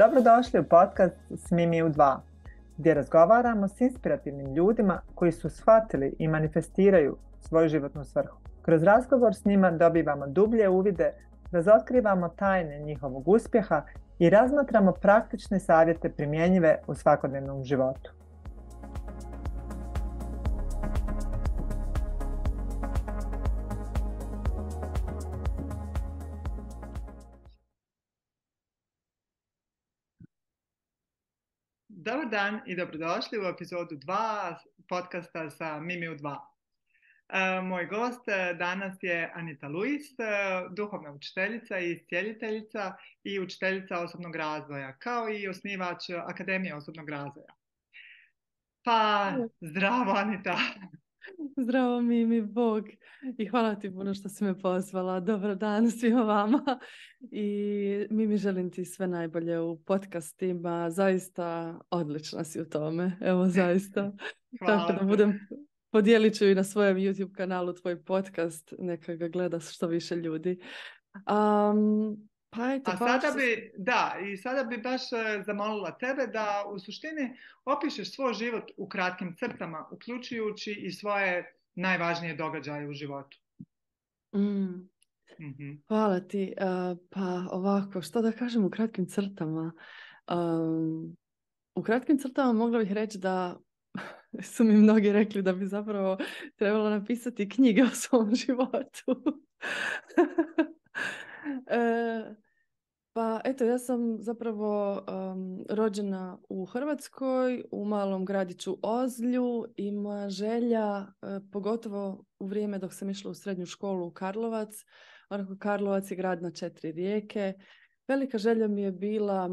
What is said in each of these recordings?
Dobrodošli u podcast s Mimi u 2, gdje razgovaramo s inspirativnim ljudima koji su shvatili i manifestiraju svoju životnu svrhu. Kroz razgovor s njima dobivamo dublje uvide, razotkrivamo tajne njihovog uspjeha i razmatramo praktične savjete primjenjive u svakodnevnom životu. Dobar dan i dobrodošli u epizodu 2 podcasta sa Mimiju 2. E, moj gost e, danas je Anita Luis, e, duhovna učiteljica i iscijeliteljica i učiteljica osobnog razvoja, kao i osnivač Akademije osobnog razvoja. Pa, zdravo Anita! Zdravo mi mi Bog i hvala ti puno što si me pozvala. Dobar dan svima vama i mi mi želim ti sve najbolje u podcastima. Zaista odlična si u tome. Evo zaista. Hvala. Tako da budem podijelit ću i na svojem YouTube kanalu tvoj podcast. Neka ga gleda što više ljudi. Um, pa A sada bi, da, i sada bi baš e, zamolila tebe da u suštini opišeš svoj život u kratkim crtama, uključujući i svoje najvažnije događaje u životu. Mm. Mhm. Hvala ti. E, pa ovako, što da kažem u kratkim crtama? E, u kratkim crtama mogla bih reći da su mi mnogi rekli da bi zapravo trebalo napisati knjige o svom životu pa eto, ja sam zapravo rođena u Hrvatskoj, u malom gradiću Ozlju i moja želja, pogotovo u vrijeme dok sam išla u srednju školu u Karlovac, onako Karlovac je grad na četiri rijeke, velika želja mi je bila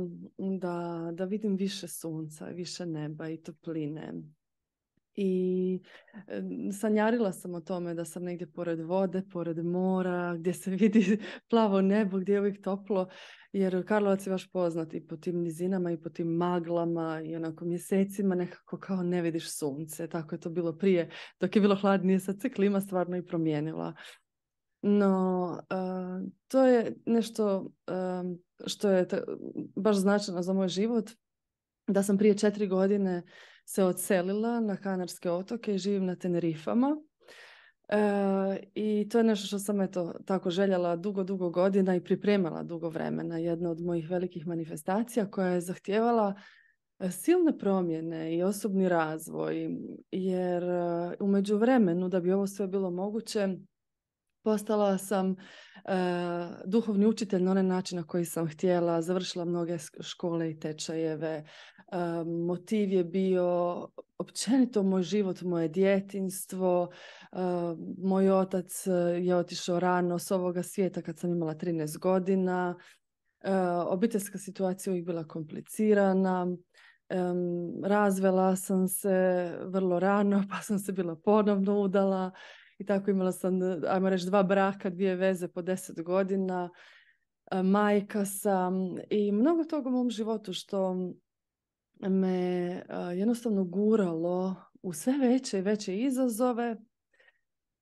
da, da vidim više sunca, više neba i topline i sanjarila sam o tome da sam negdje pored vode, pored mora, gdje se vidi plavo nebo, gdje je uvijek toplo, jer Karlovac je baš poznat i po tim nizinama i po tim maglama i onako mjesecima nekako kao ne vidiš sunce, tako je to bilo prije, dok je bilo hladnije, sad se klima stvarno i promijenila. No, to je nešto što je baš značajno za moj život, da sam prije četiri godine se odselila na Kanarske otoke i živim na Tenerifama. E, I to je nešto što sam eto tako željela dugo, dugo godina i pripremala dugo vremena. Jedna od mojih velikih manifestacija koja je zahtijevala e, silne promjene i osobni razvoj. Jer e, umeđu vremenu da bi ovo sve bilo moguće postala sam eh, duhovni učitelj na onaj način na koji sam htjela, završila mnoge škole i tečajeve. Eh, motiv je bio općenito moj život, moje djetinstvo. Eh, moj otac je otišao rano s ovoga svijeta kad sam imala 13 godina. Obiteljska situacija uvijek bila komplicirana. Razvela sam se vrlo rano, pa sam se bila ponovno udala i tako imala sam, ajmo reći, dva braka, dvije veze po deset godina, e, majka sam i mnogo toga u mom životu što me e, jednostavno guralo u sve veće i veće izazove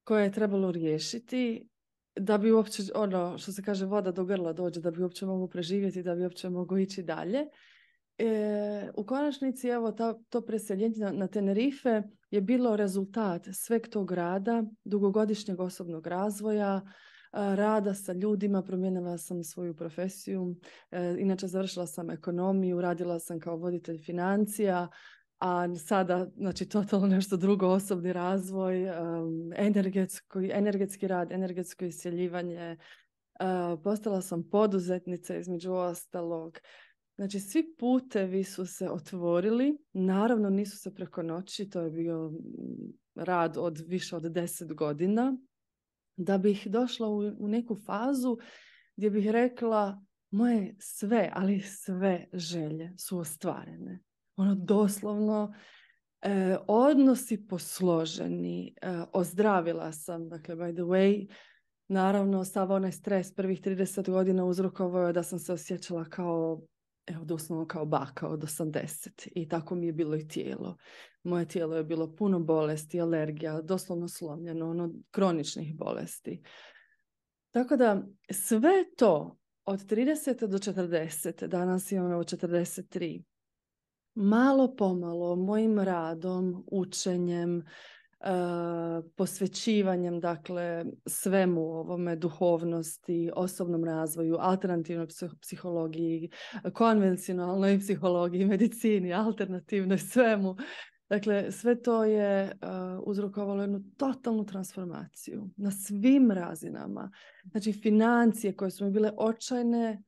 koje je trebalo riješiti da bi uopće, ono što se kaže voda do grla dođe, da bi uopće mogu preživjeti, da bi uopće mogu ići dalje. E, u konačnici evo ta, to preseljenje na, Tenerife je bilo rezultat sveg tog rada, dugogodišnjeg osobnog razvoja, e, rada sa ljudima, promijenila sam svoju profesiju, e, inače završila sam ekonomiju, radila sam kao voditelj financija, a sada znači totalno nešto drugo, osobni razvoj, e, energetski, energetski rad, energetsko iseljivanje, postala sam poduzetnica između ostalog. Znači, svi putevi su se otvorili. Naravno, nisu se preko noći. To je bio rad od više od deset godina. Da bih došla u, u neku fazu gdje bih rekla moje sve, ali sve želje su ostvarene. Ono doslovno e, odnosi posloženi. E, ozdravila sam, dakle, by the way, Naravno, sav onaj stres prvih 30 godina uzrokovao je da sam se osjećala kao evo doslovno kao baka od 80 i tako mi je bilo i tijelo. Moje tijelo je bilo puno bolesti, alergija, doslovno slomljeno, ono kroničnih bolesti. Tako da sve to od 30 do 40, danas imam evo 43, malo pomalo mojim radom, učenjem, E, posvećivanjem dakle svemu ovome duhovnosti, osobnom razvoju, alternativnoj psihologiji, konvencionalnoj psihologiji, medicini, alternativnoj svemu. Dakle, sve to je e, uzrokovalo jednu totalnu transformaciju na svim razinama. Znači, financije koje su mi bile očajne,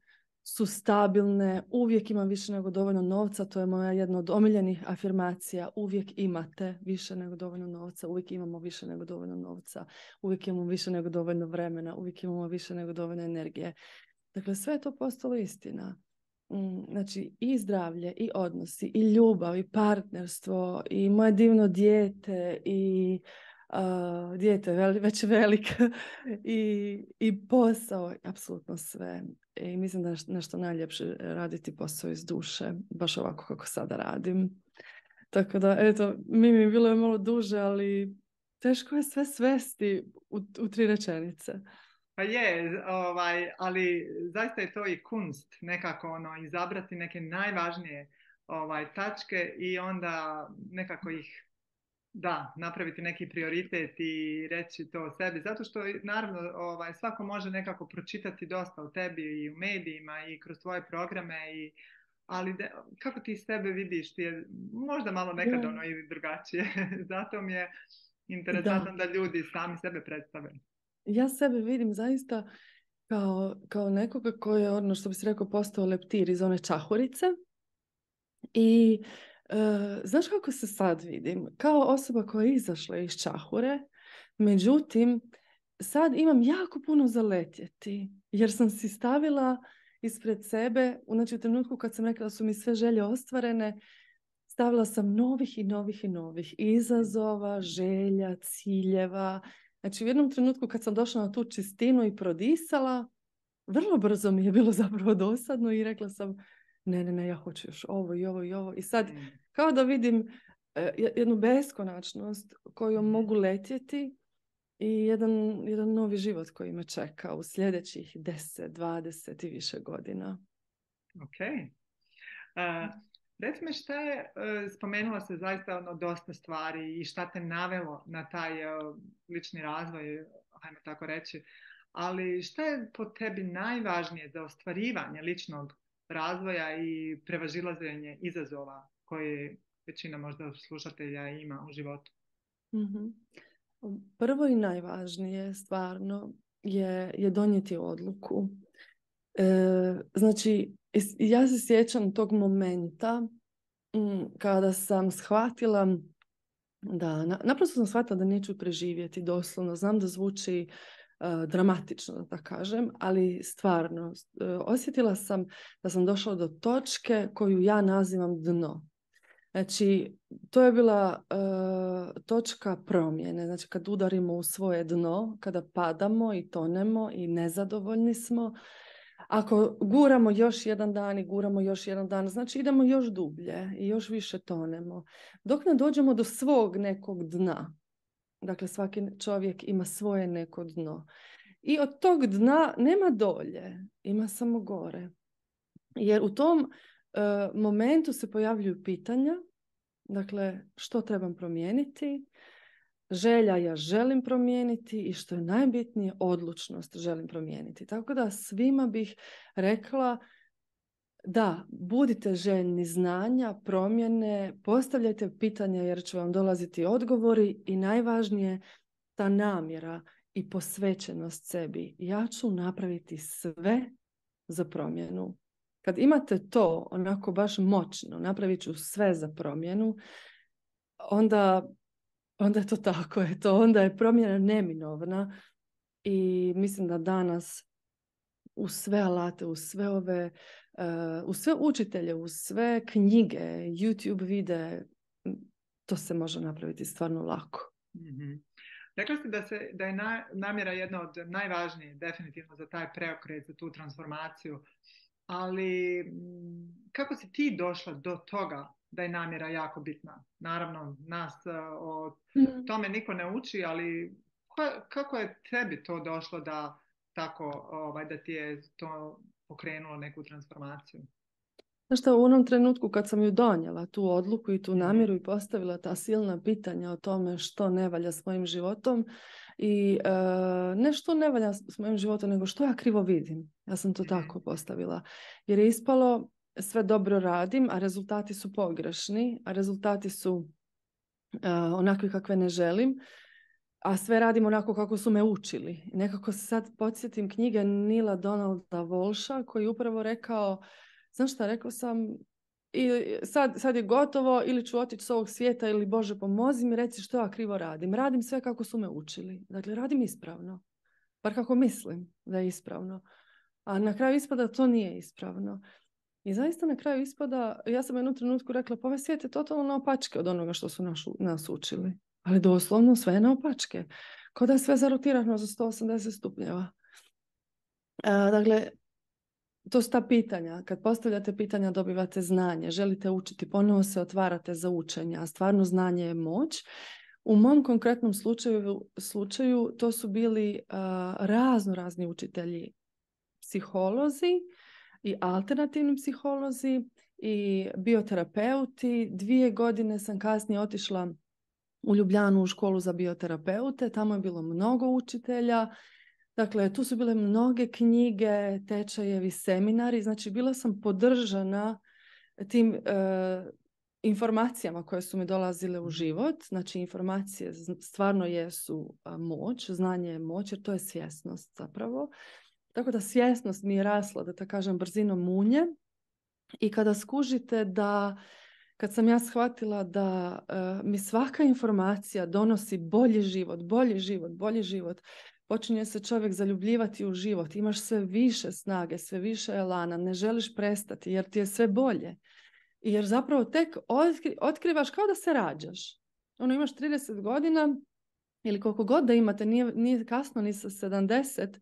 su stabilne, uvijek imam više nego dovoljno novca, to je moja jedna od omiljenih afirmacija, uvijek imate više nego dovoljno novca, uvijek imamo više nego dovoljno novca, uvijek imamo više nego dovoljno vremena, uvijek imamo više nego dovoljno energije. Dakle, sve je to postalo istina. Mm, znači, i zdravlje, i odnosi, i ljubav, i partnerstvo, i moje divno dijete, i uh, dijete već velik, I, i posao, apsolutno sve. E, i mislim da je nešto najljepše e, raditi posao iz duše, baš ovako kako sada radim. Tako da, eto, mi mi bilo je malo duže, ali teško je sve svesti u, u tri rečenice. Pa je, ovaj, ali zaista je to i kunst nekako ono, izabrati neke najvažnije ovaj, tačke i onda nekako ih da, napraviti neki prioritet i reći to o sebi. Zato što, naravno, ovaj, svako može nekako pročitati dosta o tebi i u medijima i kroz svoje programe i ali kako ti sebe vidiš, ti je možda malo nekad ono ili drugačije. Zato mi je interesantno da. ljudi sami sebe predstave. Ja sebe vidim zaista kao, kao nekoga koji je, ono što bi se rekao, postao leptir iz one čahurice. I znaš kako se sad vidim? Kao osoba koja je izašla iz čahure, međutim, sad imam jako puno za letjeti, jer sam si stavila ispred sebe, znači u trenutku kad sam rekla da su mi sve želje ostvarene, stavila sam novih i novih i novih izazova, želja, ciljeva. Znači u jednom trenutku kad sam došla na tu čistinu i prodisala, vrlo brzo mi je bilo zapravo dosadno i rekla sam ne, ne, ne, ja hoću još ovo i ovo i ovo. I sad mm. kao da vidim e, jednu beskonačnost koju mm. mogu letjeti i jedan, jedan novi život koji me čeka u sljedećih 10, 20 i više godina. Ok. Uh, šta je, e, spomenula se zaista ono dosta stvari i šta te navelo na taj e, lični razvoj, ajmo tako reći, ali šta je po tebi najvažnije za ostvarivanje ličnog razvoja i prevazilaženje izazova koje većina možda slušatelja ima u životu. Mhm. Prvo i najvažnije stvarno je, je donijeti odluku. E, znači, ja se sjećam tog momenta mm, kada sam shvatila da, naprosto sam shvatila da neću preživjeti doslovno. Znam da zvuči Eh, dramatično, da kažem, ali stvarno eh, osjetila sam da sam došla do točke koju ja nazivam dno. Znači, to je bila eh, točka promjene. Znači, kad udarimo u svoje dno, kada padamo i tonemo i nezadovoljni smo, ako guramo još jedan dan i guramo još jedan dan, znači idemo još dublje i još više tonemo. Dok ne dođemo do svog nekog dna, Dakle, svaki čovjek ima svoje neko dno. I od tog dna nema dolje, ima samo gore. Jer u tom e, momentu se pojavljuju pitanja, dakle, što trebam promijeniti, želja ja želim promijeniti i što je najbitnije, odlučnost želim promijeniti. Tako da svima bih rekla da, budite željni znanja, promjene, postavljajte pitanja jer će vam dolaziti odgovori i najvažnije ta namjera i posvećenost sebi. Ja ću napraviti sve za promjenu. Kad imate to onako baš moćno, napravit ću sve za promjenu, onda, onda je to tako, je to, onda je promjena neminovna i mislim da danas u sve alate, u sve ove, e, u sve učitelje, u sve knjige, YouTube vide, to se može napraviti stvarno lako. Mhm. Rekla ste da, se, je namjera jedna od najvažnijih definitivno za taj preokret, za tu transformaciju, ali kako si ti došla do toga da je namjera jako bitna? Naravno, nas e, o mhm. tome niko ne uči, ali kako je tebi to došlo da tako ovaj, da ti je to pokrenulo neku transformaciju? Znaš u onom trenutku kad sam ju donijela, tu odluku i tu mhm. namjeru i postavila ta silna pitanja o tome što ne valja s mojim životom i e, ne što ne valja s mojim životom, nego što ja krivo vidim. Ja sam to mhm. tako postavila. Jer je ispalo sve dobro radim, a rezultati su pogrešni, a rezultati su e, onakvi kakve ne želim a sve radim onako kako su me učili. Nekako se sad podsjetim knjige Nila Donalda Volša koji je upravo rekao, znaš šta, rekao sam, sad, sad je gotovo ili ću otići s ovog svijeta ili Bože pomozi mi, reci što ja krivo radim. Radim sve kako su me učili. Dakle, radim ispravno. Bar kako mislim da je ispravno. A na kraju ispada to nije ispravno. I zaista na kraju ispada, ja sam jednu trenutku rekla, pa svijete ovaj svijet je totalno naopačke od onoga što su nas učili ali doslovno sve na opačke. Kao da je sve zarotirano za 180 stupnjeva. E, dakle, to su ta pitanja. Kad postavljate pitanja dobivate znanje, želite učiti, ponovo se otvarate za učenje, a stvarno znanje je moć. U mom konkretnom slučaju, slučaju to su bili e, razno razni učitelji, psiholozi i alternativni psiholozi i bioterapeuti. Dvije godine sam kasnije otišla u Ljubljanu u školu za bioterapeute. Tamo je bilo mnogo učitelja. Dakle, tu su bile mnoge knjige, tečajevi, seminari. Znači, bila sam podržana tim e, informacijama koje su mi dolazile u mhm. život. Znači, informacije stvarno jesu moć, znanje je moć, jer to je svjesnost zapravo. Tako da svjesnost mi je rasla, da tako kažem, brzinom munje. I kada skužite da kad sam ja shvatila da eh, mi svaka informacija donosi bolji život, bolji život, bolji život, počinje se čovjek zaljubljivati u život, imaš sve više snage, sve više elana, ne želiš prestati jer ti je sve bolje. Jer zapravo tek otkrivaš kao da se rađaš. Ono, imaš 30 godina ili koliko god da imate, nije, kasno ni sa 70,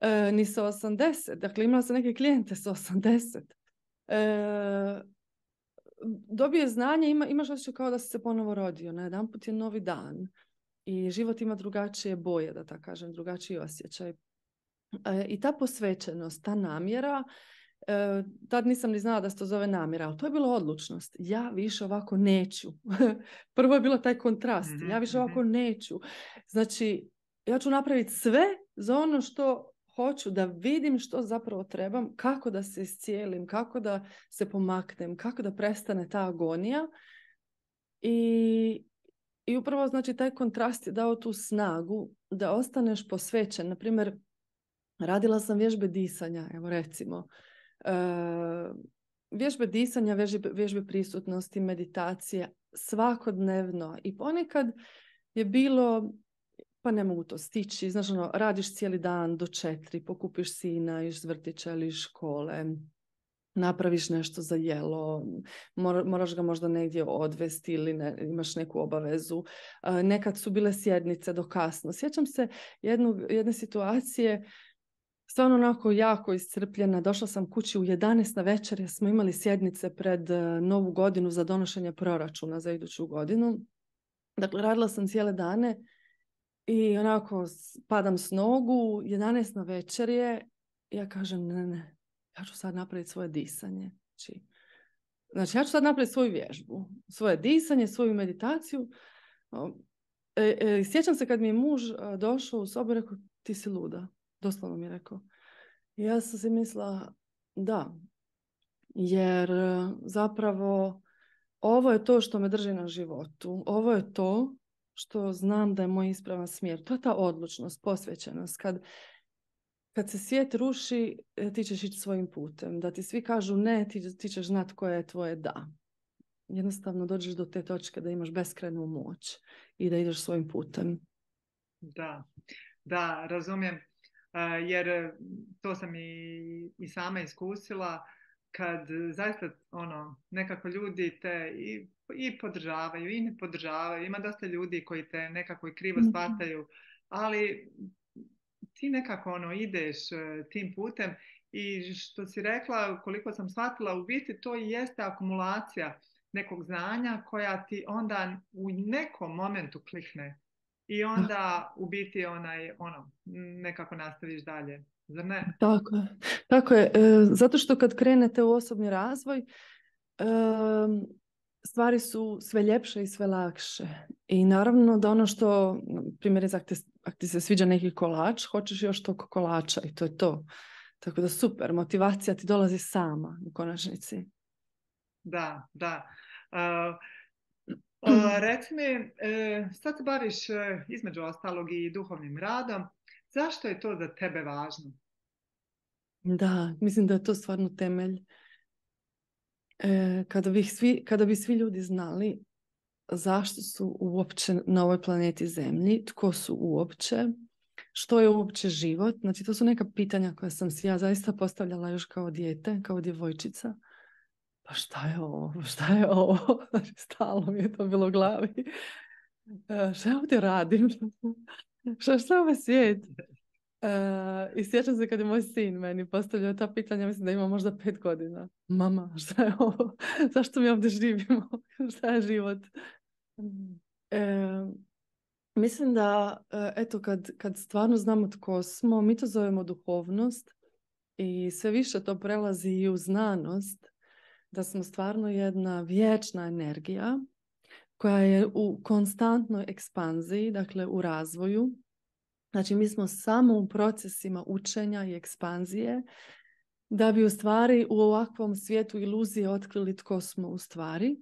eh, ni sa 80. Dakle, imala sam neke klijente sa 80 dobije znanje, ima, imaš osjećaj kao da si se ponovo rodio. Na jedan put je novi dan i život ima drugačije boje, da tako kažem, drugačiji osjećaj. E, I ta posvećenost, ta namjera, e, tad nisam ni znala da se to zove namjera, ali to je bilo odlučnost. Ja više ovako neću. Prvo je bilo taj kontrast. Ja mhm, više mhm. ovako neću. Znači, ja ću napraviti sve za ono što hoću, da vidim što zapravo trebam, kako da se iscijelim, kako da se pomaknem, kako da prestane ta agonija. I, i upravo znači taj kontrast je dao tu snagu da ostaneš posvećen. Na primjer, radila sam vježbe disanja, evo recimo. E, vježbe disanja, vježbe, vježbe prisutnosti, meditacije svakodnevno. I ponekad je bilo pa ne mogu to stići. Znaš, ono, radiš cijeli dan do četiri, pokupiš sina, iš vrtića ili škole, napraviš nešto za jelo, moraš ga možda negdje odvesti ili imaš neku obavezu. Nekad su bile sjednice do kasno. Sjećam se jednu, jedne situacije stvarno onako jako iscrpljena. Došla sam kući u 11 na večer jer smo imali sjednice pred e, novu godinu za donošenje proračuna za iduću godinu. Dakle, radila sam cijele dane i onako padam s nogu, 11 na večer je, ja kažem ne, ne, ja ću sad napraviti svoje disanje. Znači, znači ja ću sad napraviti svoju vježbu, svoje disanje, svoju meditaciju. E, e, sjećam se kad mi je muž e, došao u sobu i rekao ti si luda, doslovno mi je rekao. I ja sam si mislila da, jer e, zapravo ovo je to što me drži na životu, ovo je to što znam da je moj ispravan smjer. To je ta odlučnost, posvećenost. Kad, kad se svijet ruši, e, ti ćeš ići svojim putem. Da ti svi kažu ne, ti, ti ćeš znat koje je tvoje da. Jednostavno dođeš do te točke da imaš beskrenu moć i da ideš svojim putem. Da, da, razumijem. E, jer e, to sam i, i sama iskusila kad e, zaista ono, nekako ljudi te i, i podržavaju i ne podržavaju, ima dosta ljudi koji te nekako i krivo mhm. shvataju, ali ti nekako ono ideš e, tim putem i što si rekla, koliko sam shvatila, u biti to i jeste akumulacija nekog znanja koja ti onda u nekom momentu klikne i onda u biti onaj, ono, nekako nastaviš dalje zar ne? Tako je. Tako je. E, zato što kad krenete u osobni razvoj, e, stvari su sve ljepše i sve lakše. I naravno da ono što, primjer, ako, ti se sviđa neki kolač, hoćeš još toliko kolača i to je to. Tako da super, motivacija ti dolazi sama u konačnici. Da, da. E, reci mi, sad se baviš između ostalog i duhovnim radom. Zašto je to za tebe važno? Da, mislim da je to stvarno temelj. E, kada, bi svi, kada bi svi ljudi znali zašto su uopće na ovoj planeti Zemlji, tko su uopće, što je uopće život. Znači to su neka pitanja koja sam si ja zaista postavljala još kao dijete, kao djevojčica. Pa šta je ovo? Šta je ovo? Znači mi je to bilo u glavi. E, šta ja ovdje radim? Šta, šta ovaj svijet? E, I sjećam se kad je moj sin meni postavljao ta pitanja, mislim da ima možda pet godina. Mama, šta je ovo? Zašto mi ovdje živimo? šta je život? E, mislim da, e, eto, kad, kad stvarno znamo tko smo, mi to zovemo duhovnost i sve više to prelazi i u znanost, da smo stvarno jedna vječna energija koja je u konstantnoj ekspanziji, dakle u razvoju. Znači mi smo samo u procesima učenja i ekspanzije da bi u stvari u ovakvom svijetu iluzije otkrili tko smo u stvari.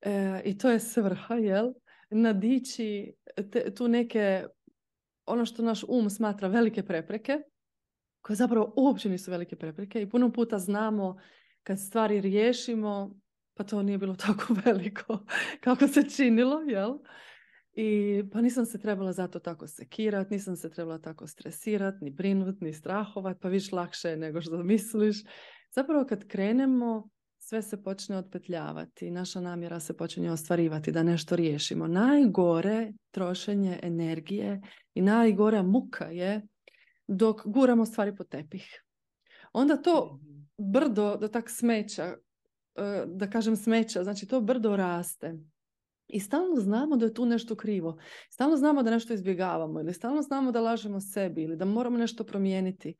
E, I to je svrha, jel? Nadići tu neke, ono što naš um smatra velike prepreke, koje zapravo uopće nisu velike prepreke i puno puta znamo kad stvari riješimo, pa to nije bilo tako veliko kako se činilo, jel? I pa nisam se trebala zato tako sekirat, nisam se trebala tako stresirat, ni brinut, ni strahovat, pa viš lakše je nego što misliš. Zapravo kad krenemo, sve se počne otpetljavati, naša namjera se počinje ostvarivati da nešto riješimo. Najgore trošenje energije i najgora muka je dok guramo stvari po tepih. Onda to mhm. brdo do tak smeća E, da kažem smeća, znači to brdo raste. I stalno znamo da je tu nešto krivo. Stalno znamo da nešto izbjegavamo ili stalno znamo da lažemo sebi ili da moramo nešto promijeniti.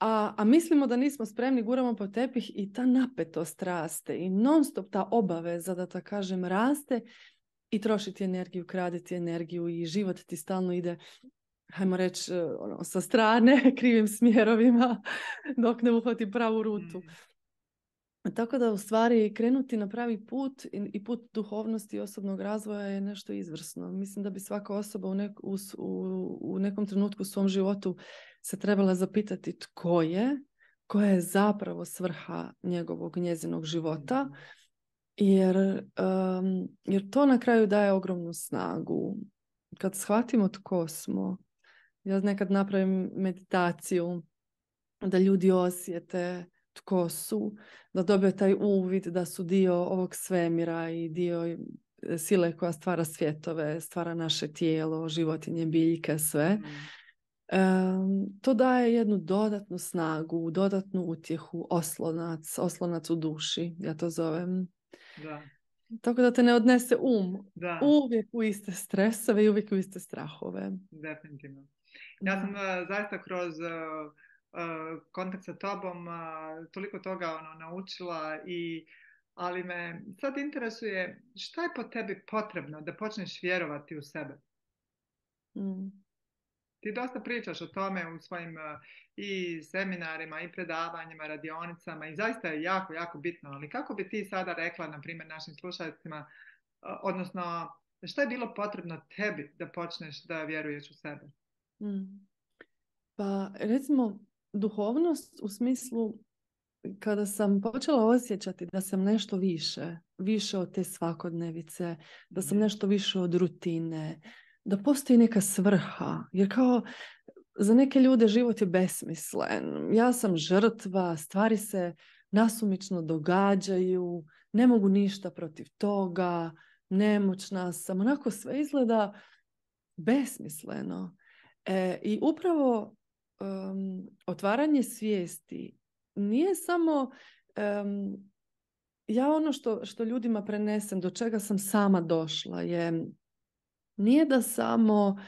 A, a mislimo da nismo spremni, guramo po tepih i ta napetost raste i non stop ta obaveza, da tako kažem, raste i trošiti energiju, kraditi energiju i život ti stalno ide hajmo reći, e, ono, sa strane, krivim smjerovima, dok ne uhvati pravu rutu. Mm. Tako da u stvari krenuti na pravi put i put duhovnosti i osobnog razvoja je nešto izvrsno. Mislim da bi svaka osoba u, u, u nekom trenutku u svom životu se trebala zapitati tko je, koja je zapravo svrha njegovog njezinog života mhm. jer, jer to na kraju daje ogromnu snagu. Kad shvatimo tko smo, ja nekad napravim meditaciju da ljudi osjete tko su, da dobiju taj uvid da su dio ovog svemira i dio e, sile koja stvara svjetove, stvara naše tijelo, životinje, biljke, sve. Mm. to daje jednu dodatnu snagu, dodatnu utjehu, oslonac, oslonac u duši, ja to zovem. Da. Tako da te ne odnese um. Da. Uvijek u iste stresove i uvijek u iste strahove. Definitivno. Ja sam e, zaista kroz e, Eh, kontakt sa tobom, eh, toliko toga ono, naučila i ali me sad interesuje šta je po tebi potrebno da počneš vjerovati u sebe? Mm. Ti dosta pričaš o tome u svojim eh, i seminarima, i predavanjima, radionicama i zaista je jako, jako bitno. Ali kako bi ti sada rekla, na primjer, našim slušateljima, odnosno šta je bilo potrebno tebi da počneš da vjeruješ u sebe? Mm. Pa recimo duhovnost u smislu kada sam počela osjećati da sam nešto više, više od te svakodnevice, da sam mhm. nešto više od rutine, da postoji neka svrha. Jer kao za neke ljude život je besmislen. Ja sam žrtva, stvari se nasumično događaju, ne mogu ništa protiv toga, nemoćna sam. Onako sve izgleda besmisleno. E, I upravo um, otvaranje svijesti nije samo um, ja ono što, što ljudima prenesem, do čega sam sama došla je nije da samo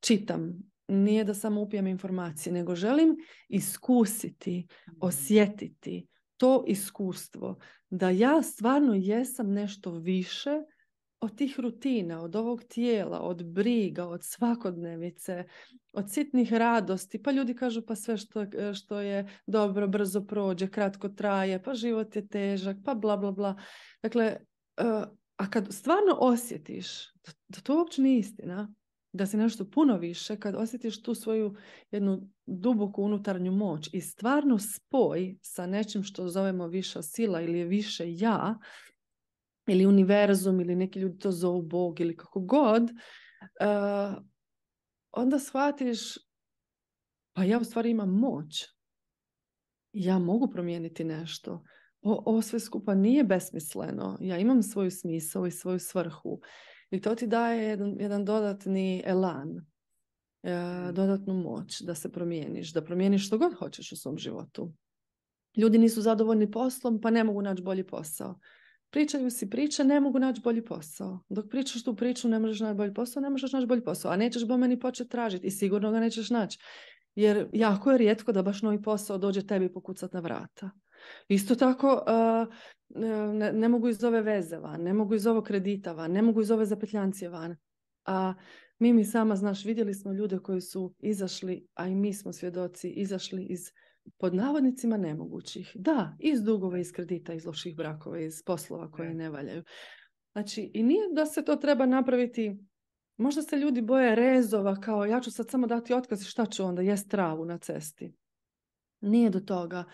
čitam, nije da samo upijem informacije, nego želim iskusiti, mhm. osjetiti to iskustvo da ja stvarno jesam nešto više od tih rutina, od ovog tijela, od briga, od svakodnevice, od sitnih radosti. Pa ljudi kažu pa sve što, e, što je dobro, brzo prođe, kratko traje, pa život je težak, pa bla, bla, bla. Dakle, e, a kad stvarno osjetiš da to uopće nije istina, da si nešto puno više, kad osjetiš tu svoju jednu duboku unutarnju moć i stvarno spoj sa nečim što zovemo viša sila ili više ja, ili univerzum ili neki ljudi to zovu Bog ili kako god, eh, onda shvatiš pa ja u stvari imam moć. Ja mogu promijeniti nešto. ovo sve skupa nije besmisleno. Ja imam svoju smisao i svoju svrhu. I to ti daje jedan, dodatni elan, eh, mm. dodatnu moć da se promijeniš, da promijeniš što god hoćeš u svom životu. Ljudi nisu zadovoljni poslom pa ne mogu naći bolji posao pričaju si priče, ne mogu naći bolji posao. Dok pričaš tu priču, ne možeš naći bolji posao, ne možeš naći bolji posao. A nećeš bome ni početi tražiti i sigurno ga nećeš naći. Jer jako je rijetko da baš novi posao dođe tebi pokucat na vrata. Isto tako eh, eh, ne, mogu iz ove veze van, ne mogu iz ovog kredita van, ne mogu iz ove zapetljancije van. A mi mi sama, znaš, vidjeli smo ljude koji su izašli, a i mi smo svjedoci, izašli iz pod navodnicima nemogućih. Da, iz dugova, iz kredita, iz loših brakova, iz poslova koje ne valjaju. Znači, i nije da se to treba napraviti Možda se ljudi boje rezova kao ja ću sad samo dati otkaz šta ću onda jest travu na cesti. Nije do toga.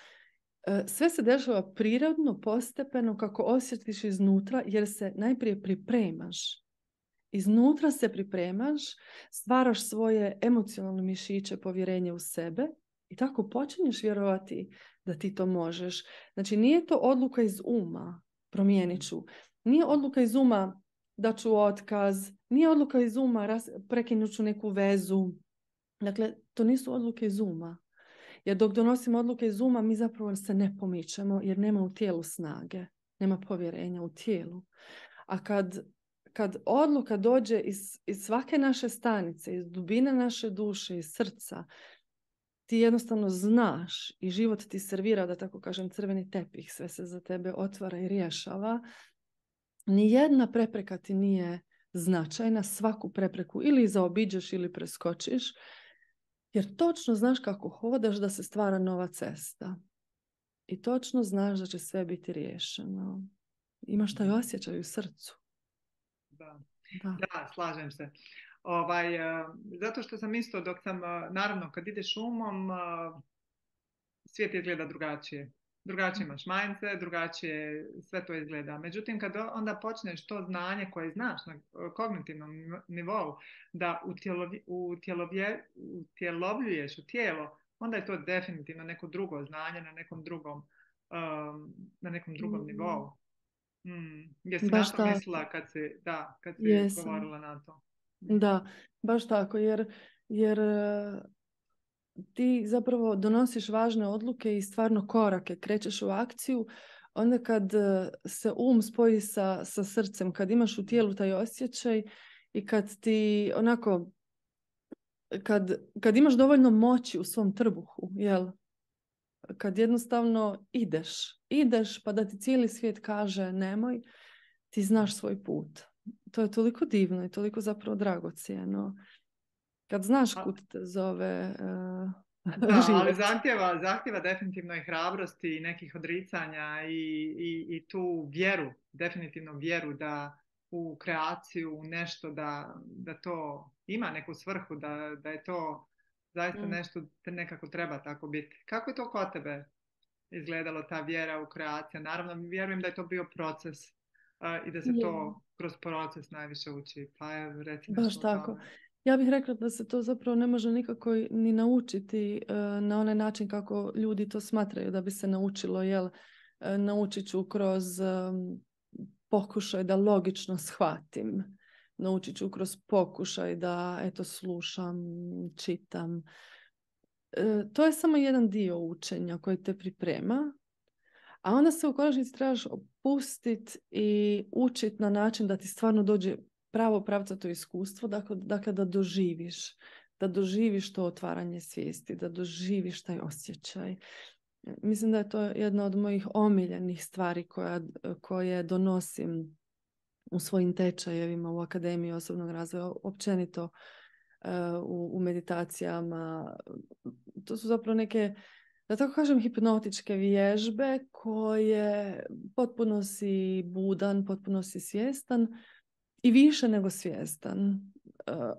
E, sve se dešava prirodno, postepeno, kako osjetiš iznutra, jer se najprije pripremaš. Iznutra se pripremaš, stvaraš svoje emocionalne mišiće, povjerenje u sebe, i tako počinješ vjerovati da ti to možeš. Znači nije to odluka iz uma, promijenit ću. Nije odluka iz uma da ću otkaz, nije odluka iz uma prekinut ću neku vezu. Dakle, to nisu odluke iz uma. Jer dok donosimo odluke iz uma, mi zapravo se ne pomičemo jer nema u tijelu snage, nema povjerenja u tijelu. A kad, kad odluka dođe iz, iz svake naše stanice, iz dubine naše duše, iz srca, ti jednostavno znaš i život ti servira, da tako kažem, crveni tepih, sve se za tebe otvara i rješava. Nijedna prepreka ti nije značajna, svaku prepreku ili zaobiđeš ili preskočiš, jer točno znaš kako hodaš da se stvara nova cesta. I točno znaš da će sve biti riješeno. Imaš taj osjećaj u srcu. da slažem se. Ovaj, e, zato što sam isto dok sam, e, naravno kad ideš umom e, svijet izgleda drugačije. Drugačije mhm. imaš majnice, drugačije sve to izgleda. Međutim, kad onda počneš to znanje koje znaš na kognitivnom nivou, da utjelovljuješ u tijelo, onda je to definitivno neko drugo znanje na nekom drugom, na nekom drugom mhm. nivou. Mm. Jesi na to mislila kad si, da, kad si govorila na to? Da, baš tako, jer, jer e, ti zapravo donosiš važne odluke i stvarno korake, krećeš u akciju, onda kad e, se um spoji sa, sa srcem, kad imaš u tijelu taj osjećaj i kad ti onako, kad, kad imaš dovoljno moći u svom trbuhu, jel? Kad jednostavno ideš, ideš pa da ti cijeli svijet kaže nemoj, ti znaš svoj put to je toliko divno i toliko zapravo dragocijeno. Kad znaš kut te zove eh, da, ali zahtjeva, definitivno i hrabrosti i nekih odricanja i, i, i, tu vjeru, definitivno vjeru da u kreaciju, u nešto da, da to ima neku svrhu, da, da je to zaista mm. nešto te nekako treba tako biti. Kako je to kod tebe izgledalo ta vjera u kreaciju? Naravno, vjerujem da je to bio proces a, i da se to kroz proces najviše uči. Pa Baš tako. Ja bih rekla da se to zapravo ne može nikako ni naučiti e, na onaj način kako ljudi to smatraju da bi se naučilo, jel e, naučit ću kroz e, pokušaj da logično shvatim. Naučit ću kroz pokušaj da eto slušam, čitam. To je samo jedan dio učenja koji te priprema a onda se u konačnici trebaš opustiti i učiti na način da ti stvarno dođe pravo pravca to iskustvo, dakle, dakle, da doživiš, da doživiš to otvaranje svijesti, da doživiš taj osjećaj. Mislim da je to jedna od mojih omiljenih stvari koja, koje donosim u svojim tečajevima u Akademiji osobnog razvoja, općenito e, u meditacijama. To su zapravo neke da tako kažem, hipnotičke vježbe koje potpuno si budan, potpuno si svjestan i više nego svjestan, e,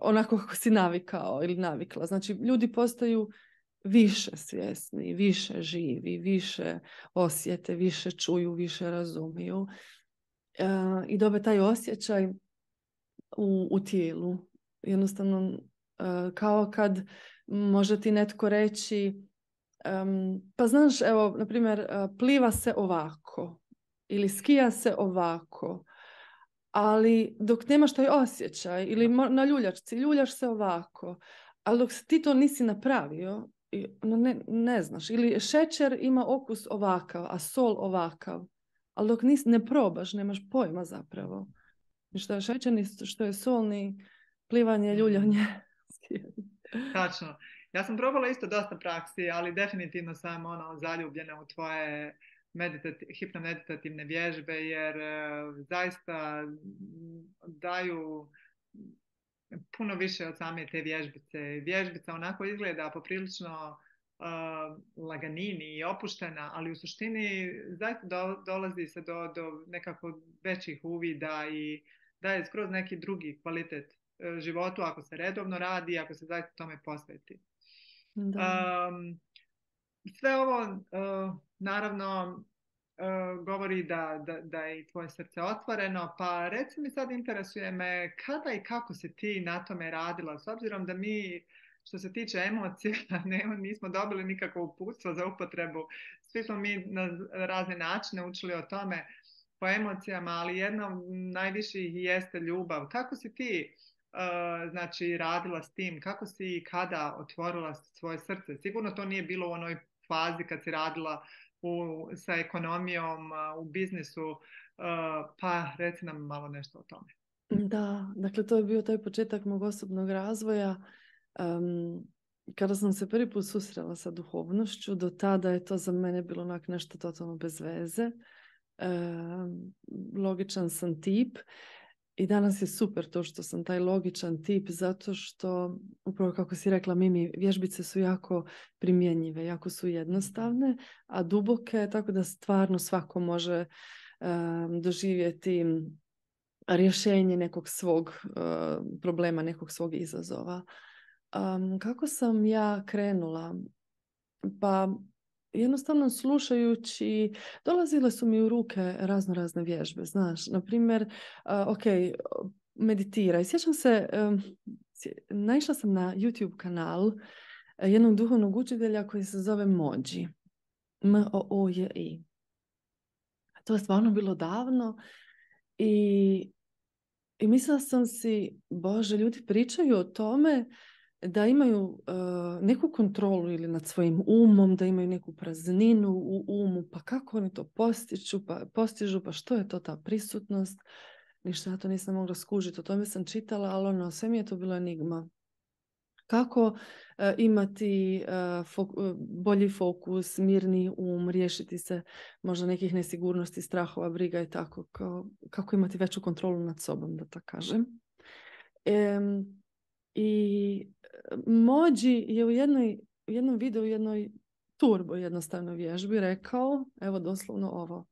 onako kako si navikao ili navikla. Znači, ljudi postaju više svjesni, više živi, više osjete, više čuju, više razumiju e, i dobe taj osjećaj u, u tijelu. Jednostavno, e, kao kad može ti netko reći pa znaš, evo, na primjer, pliva se ovako ili skija se ovako, ali dok nemaš taj osjećaj ili na ljuljačci, ljuljaš se ovako, ali dok ti to nisi napravio, no ne, ne znaš. Ili šećer ima okus ovakav, a sol ovakav. Ali dok ne probaš, nemaš pojma zapravo. Što je šećer, što je solni plivanje, mm. ljuljanje. Tačno. Ja sam probala isto dosta praksi, ali definitivno sam ono, zaljubljena u tvoje meditati, hipnomeditativne vježbe, jer e, zaista daju puno više od same te vježbice. Vježbica onako izgleda poprilično prilično e, laganini i opuštena, ali u suštini zaista do, dolazi se do, do nekako većih uvida i daje skroz neki drugi kvalitet e, životu ako se redovno radi, ako se zaista tome posveti sve ovo e, naravno e, govori da, da, je tvoje srce otvoreno, pa reci mi sad interesuje me kada i kako se ti na tome radila, s obzirom da mi što se tiče emocija, nismo dobili nikakvo uputstvo za upotrebu. Svi smo mi na razne načine učili o tome po emocijama, ali jednom najviše ih jeste ljubav. Kako si ti E, znači radila s tim? Kako si i kada otvorila svoje srce? Sigurno to nije bilo u onoj fazi kad si radila u, sa ekonomijom, e, u biznisu, e, pa reci nam malo nešto o tome. Da, dakle to je bio taj početak mog osobnog razvoja. kada sam se prvi put susrela sa duhovnošću, do tada je to za mene bilo onak nešto totalno bez veze. logičan sam tip i danas je super to što sam taj logičan tip zato što, upravo kako si rekla Mimi, vježbice su jako primjenjive, jako su jednostavne, a duboke, tako da stvarno svako može doživjeti rješenje nekog svog problema, nekog svog izazova. kako sam ja krenula? Pa jednostavno slušajući, dolazile su mi u ruke razno razne vježbe, znaš, na primjer, ok, meditiraj. Sjećam se, naišla sam na YouTube kanal e, jednog duhovnog učitelja koji se zove Mođi. M-O-O-J-I. To je stvarno bilo davno i mislila sam si, bože, ljudi pričaju o tome da imaju e, neku kontrolu ili nad svojim umom, da imaju neku prazninu u umu, pa kako oni to postiču, pa, postižu, pa što je to ta prisutnost. Ništa ja to nisam mogla skužiti, o tome sam čitala, ali ono, sve mi je to bilo enigma. Kako e, imati e, bolji fokus, mirni um, riješiti se možda nekih nesigurnosti, strahova, briga i tako. kako imati veću kontrolu nad sobom, da tako kažem. i Mođi je u, jednoj, jednom videu, u jednoj turbo jednostavnoj vježbi rekao, evo doslovno ovo.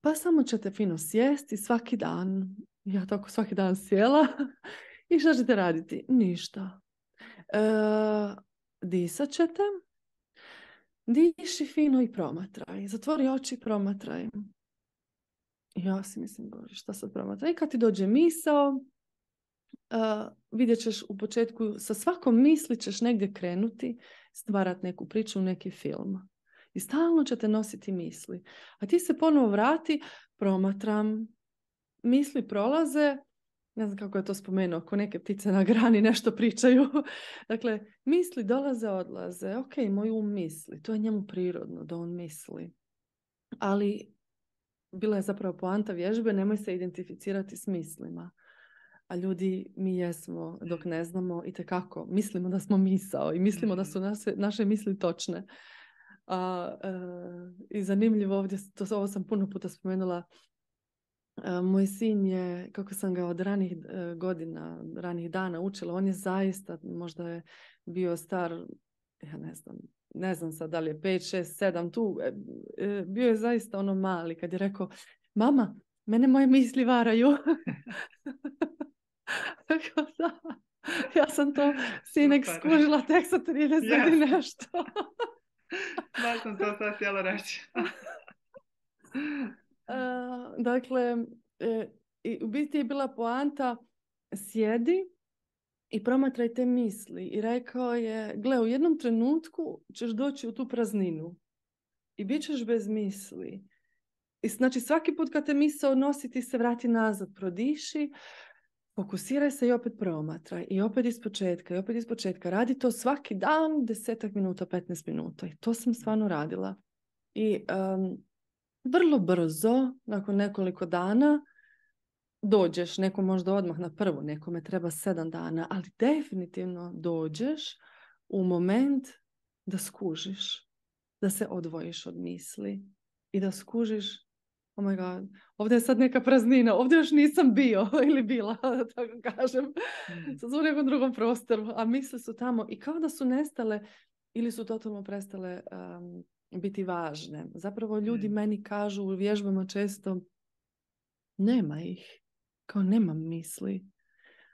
Pa samo ćete fino sjesti svaki dan. Ja tako svaki dan sjela. I šta ćete raditi? Ništa. E, disat ćete. Diši fino i promatraj. Zatvori oči i promatraj. Ja si mislim, Bože, šta sad promatraj? I kad ti dođe misao, uh, vidjet ćeš u početku, sa svakom misli ćeš negdje krenuti, stvarati neku priču, neki film. I stalno će te nositi misli. A ti se ponovo vrati, promatram, misli prolaze, ne znam kako je to spomenuo, ako neke ptice na grani nešto pričaju. dakle, misli dolaze, odlaze. Ok, moj um misli, to je njemu prirodno da on misli. Ali bila je zapravo poanta vježbe, nemoj se identificirati s mislima a ljudi mi jesmo dok mm. ne znamo i tekako mislimo da smo misao i mislimo da su mm-hmm. naše, naše misli točne. A, e, I zanimljivo ovdje, to, ovo sam puno puta spomenula, e, moj sin je, kako sam ga od ranih e, godina, ranih dana učila, on je zaista, možda je bio star, ja ne znam, ne znam sad da li je 5, 6, 7, tu, bio je zaista ono mali kad je rekao, mama, mene moje misli varaju. Tako ja sam to sinek skužila tek sa 30 i nešto. sam to sad htjela reći. dakle, e, u biti je bila poanta sjedi i promatraj te misli. I rekao je, gle, u jednom trenutku ćeš doći u tu prazninu i bit ćeš bez misli. I znači svaki put kad te misao nosi se vrati nazad, prodiši Fokusiraj se i opet promatraj i opet iz početka i opet iz početka. Radi to svaki dan, desetak minuta, 15 minuta i to sam stvarno radila. I vrlo brzo, nakon nekoliko dana, dođeš, neko možda odmah na prvu, nekome treba sedam dana, ali definitivno dođeš u moment da skužiš, da se odvojiš od misli i da skužiš oh my god, ovdje je sad neka praznina, ovdje još nisam bio ili bila, tako kažem. Mm. Sad su u nekom drugom prostoru, a misle su tamo i kao da su nestale ili su totalno prestale biti važne. Zapravo ljudi mm. meni kažu u vježbama često nema ih, kao nema misli.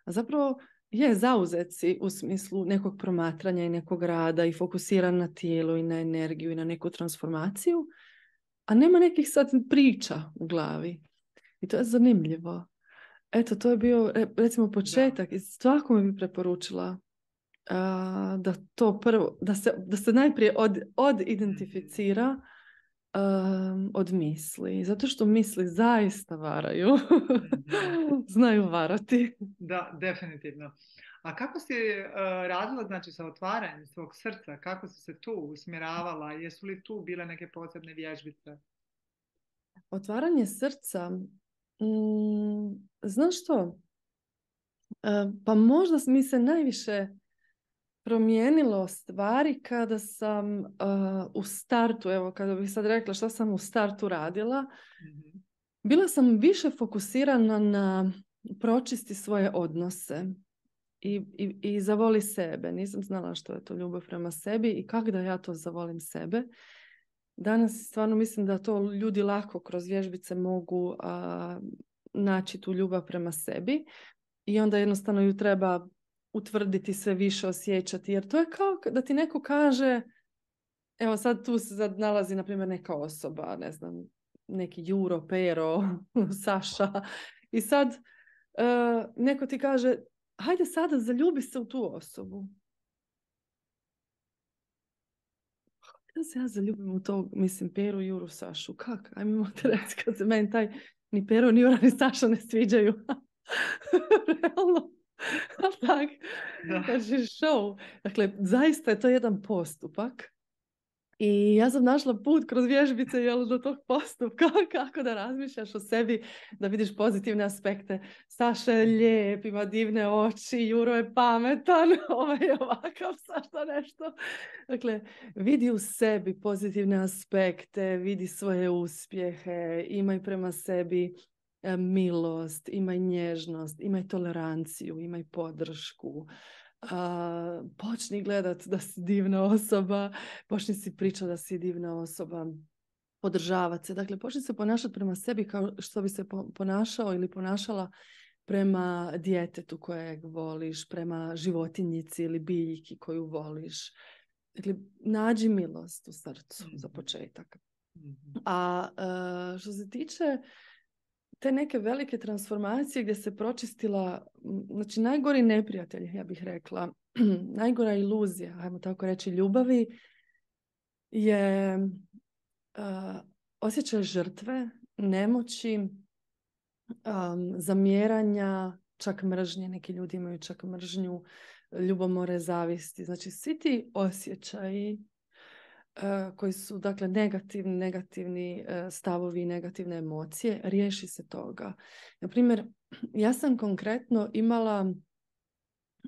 A zapravo je zauzet si u smislu nekog promatranja i nekog rada i fokusiran na tijelo i na energiju i na neku transformaciju, a nema nekih sad priča u glavi. I to je zanimljivo. Eto, to je bio recimo početak I i mi bi preporučila da to prvo, da se, da se najprije od, odidentificira mhm. um, od misli. Zato što misli zaista varaju. Mhm. Znaju varati. Da, definitivno. A kako si eh, radila znači, sa otvaranjem svog srca? Kako si se tu usmjeravala? Jesu li tu bile neke posebne vježbice? Otvaranje srca? Mm, znaš što? Eh, pa možda mi se najviše promijenilo stvari kada sam eh, u startu, evo kada bih sad rekla što sam u startu radila, mhm. bila sam više fokusirana na pročisti svoje odnose i, i, i zavoli sebe. Nisam znala što je to ljubav prema sebi i kako da ja to zavolim sebe. Danas stvarno mislim da to ljudi lako kroz vježbice mogu a, naći tu ljubav prema sebi i onda jednostavno ju treba utvrditi sve više osjećati jer to je kao da ti neko kaže evo sad tu se nalazi na primjer neka osoba ne znam neki Juro, Pero, Saša i sad e, neko ti kaže hajde sada zaljubi se u tu osobu. Kada se ja zaljubim u tog, mislim, Peru, Juru, Sašu? Kak? Ajme, mi reći kad se meni taj ni Peru, ni Jura, ni Saša ne sviđaju. Realno. tak? Da. Znači, show. Dakle, zaista je to jedan postupak i ja sam našla put kroz vježbice jel, do tog postupka, kako da razmišljaš o sebi, da vidiš pozitivne aspekte. Saša je lijep, ima divne oči, Juro je pametan, ovaj je ovakav, sašta nešto. Dakle, vidi u sebi pozitivne aspekte, vidi svoje uspjehe, imaj prema sebi e, milost, imaj nježnost, imaj toleranciju, imaj podršku počni gledat da si divna osoba, počni si pričati da si divna osoba, podržavat se. Dakle, počni se ponašati prema sebi kao što bi se ponašao ili ponašala prema djetetu kojeg voliš, prema životinjici ili biljki koju voliš. Dakle, nađi milost u srcu za mhm. početak. Mhm. A što se tiče te neke velike transformacije gdje se pročistila, znači najgori neprijatelj, ja bih rekla, najgora iluzija, ajmo tako reći, ljubavi, je osjećaj žrtve, nemoći, zamjeranja, čak mržnje, neki ljudi imaju čak mržnju, ljubomore, zavisti. Znači svi ti osjećaji Eh, koji su dakle negativni, negativni eh, stavovi i negativne emocije, riješi se toga. Na primjer, ja sam konkretno imala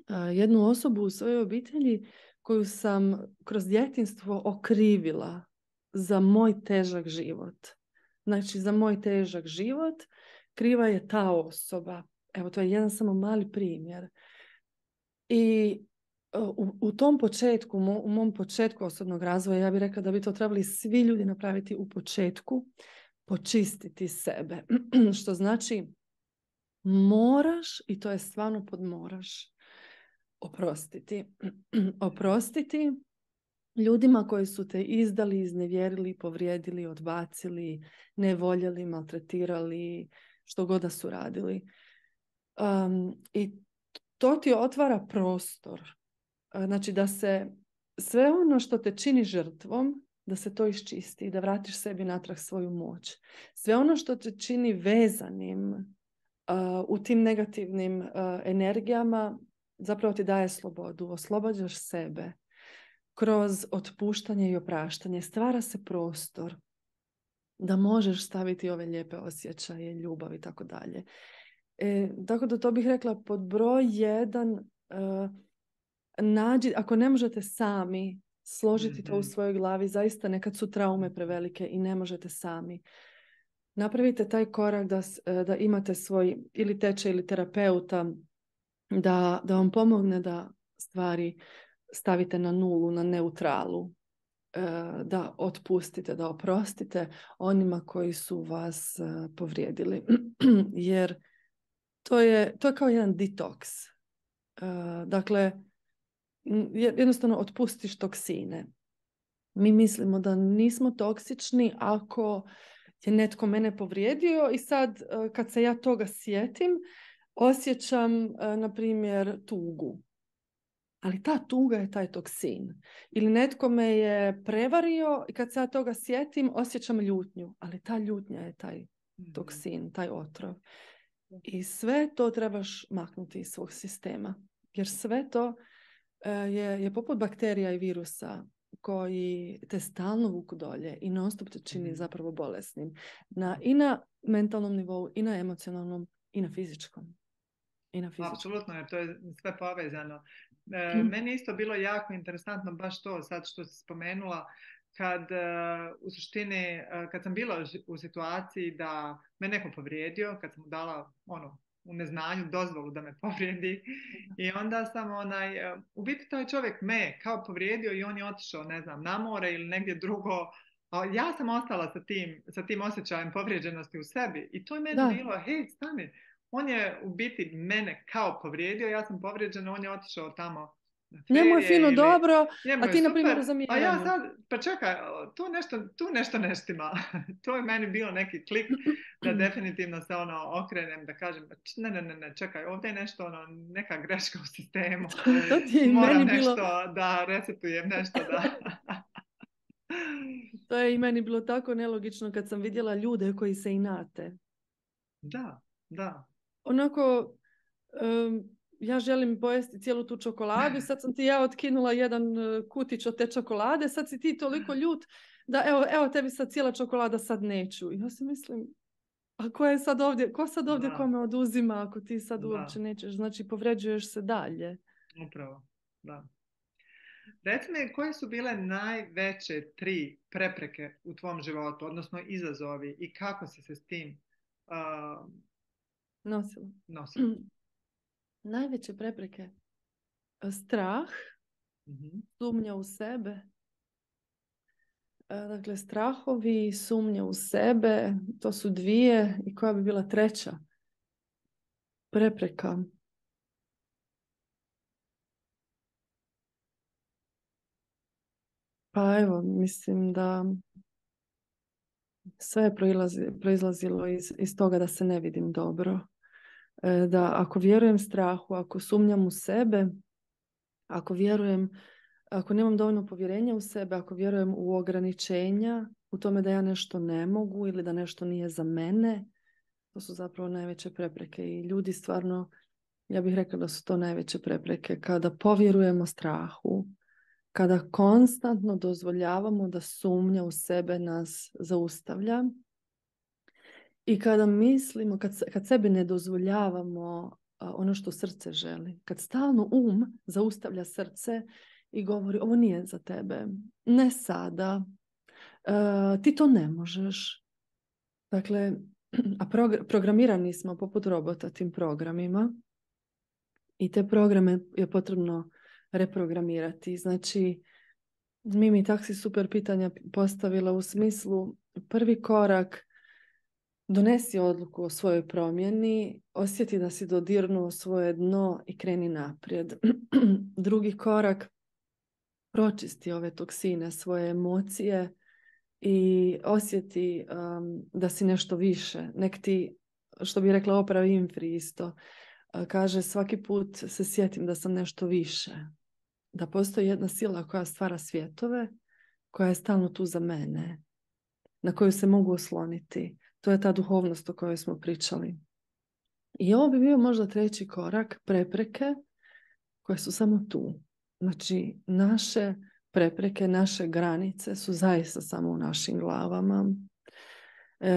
eh, jednu osobu u svojoj obitelji koju sam kroz djetinstvo okrivila za moj težak život. Znači, za moj težak život kriva je ta osoba. Evo, to je jedan samo mali primjer. I u, u tom početku, u mom početku osobnog razvoja, ja bih rekla da bi to trebali svi ljudi napraviti u početku, počistiti sebe. Što znači moraš, i to je stvarno pod moraš, oprostiti. oprostiti ljudima koji su te izdali, iznevjerili, povrijedili, odbacili, ne voljeli maltretirali, što god da su radili. Um, I to ti otvara prostor Znači da se sve ono što te čini žrtvom, da se to iščisti i da vratiš sebi natrag svoju moć. Sve ono što te čini vezanim u tim negativnim energijama zapravo ti daje slobodu. Oslobađaš sebe kroz otpuštanje i opraštanje. Stvara se prostor da možeš staviti ove lijepe osjećaje, ljubav i tako dalje. E, tako da to bih rekla pod broj jedan nađi, ako ne možete sami složiti to u mhm. svojoj glavi, zaista nekad su traume prevelike i ne možete sami. Napravite taj korak da, e, da imate svoj ili tečaj ili terapeuta da, da vam pomogne da stvari stavite na nulu, na neutralu, e, da otpustite, da oprostite onima koji su vas e, povrijedili. Jer to je, to je kao jedan detoks. Dakle, jednostavno otpustiš toksine. Mi mislimo da nismo toksični ako je netko mene povrijedio i sad e, kad se ja toga sjetim, osjećam, e, na primjer, tugu. Ali ta tuga je taj toksin. Ili netko me je prevario i kad se ja toga sjetim, osjećam ljutnju. Ali ta ljutnja je taj mhm. toksin, taj otrov. I sve to trebaš maknuti iz svog sistema. Jer sve to E, je, je poput bakterija i virusa koji te stalno vuku dolje i non stop te čini mhm. zapravo bolesnim. Na, I na mentalnom nivou, i na emocionalnom, i na fizičkom. I na fizičkom. Apsolutno, jer to je sve povezano. E, mm. Meni isto bilo jako interesantno baš to sad što si spomenula kad e, u suštini e, kad sam bila u situaciji da me neko povrijedio, kad sam dala ono u neznanju dozvolu da me povrijedi i onda sam onaj, e, u biti taj čovjek me kao povrijedio i on je otišao, ne znam, na more ili negdje drugo, ja sam ostala sa tim, sa tim osjećajem povrijeđenosti u sebi i to je meni da. bilo, hej, stani, on je u biti mene kao povrijedio, ja sam povrijeđena, on je otišao tamo Njemu je fino dobro, a ti na primjer za A ja sad, pa čekaj, tu nešto, tu nešto neštima. to je meni bilo neki klik da definitivno se ono okrenem, da kažem, pa ne, ne, ne, ne čekaj, ovdje je nešto, ono, neka greška u sistemu. to ti je Moram meni nešto da resetujem, nešto da... to je i meni bilo tako nelogično kad sam vidjela ljude koji se inate. Da, da. Onako, um, ja želim pojesti cijelu tu čokoladu i sad sam ti ja otkinula jedan e, kutić od te čokolade, sad si ti toliko ljut da evo, evo tebi sad cijela čokolada sad neću. Ja se mislim, a ko je sad ovdje, ko sad ovdje da. kome oduzima ako ti sad uopće nećeš, znači povređuješ se dalje. Upravo, da. Reci mi, koje su bile najveće tri prepreke u tvom životu, odnosno izazovi i kako si se s tim uh, nosila? nosila? najveće prepreke? Strah, mhm. sumnja u sebe. E, dakle, strahovi, sumnja u sebe, to su dvije i koja bi bila treća prepreka. Pa evo, mislim da sve je proizlazilo iz, iz toga da se ne vidim dobro. E, da ako vjerujem strahu, ako sumnjam u sebe, ako vjerujem, ako nemam dovoljno povjerenja u sebe, ako vjerujem u ograničenja, u tome da ja nešto ne mogu ili da nešto nije za mene, to su zapravo najveće prepreke i ljudi stvarno, ja bih rekla da su to najveće prepreke. Kada povjerujemo strahu, kada konstantno dozvoljavamo da sumnja u sebe nas zaustavlja, i kada mislimo, kad, kad sebi ne dozvoljavamo ono što srce želi, kad stalno um zaustavlja srce i govori ovo nije za tebe, ne sada, ti to ne možeš. Dakle, a programirani smo poput robota tim programima i te programe je potrebno reprogramirati. Znači, Mimi Taksi super pitanja postavila u smislu prvi korak Donesi odluku o svojoj promjeni, osjeti da si dodirnuo svoje dno i kreni naprijed. Drugi korak, pročisti ove toksine, svoje emocije i osjeti um, da si nešto više. Nek ti, što bi rekla Oprah Winfrey isto, uh, kaže svaki put se sjetim da sam nešto više. Da postoji jedna sila koja stvara svjetove, koja je stalno tu za mene, na koju se mogu osloniti to je ta duhovnost o kojoj smo pričali. I ovo bi bio možda treći korak prepreke koje su samo tu. Znači, naše prepreke, naše granice su zaista samo u našim glavama. E,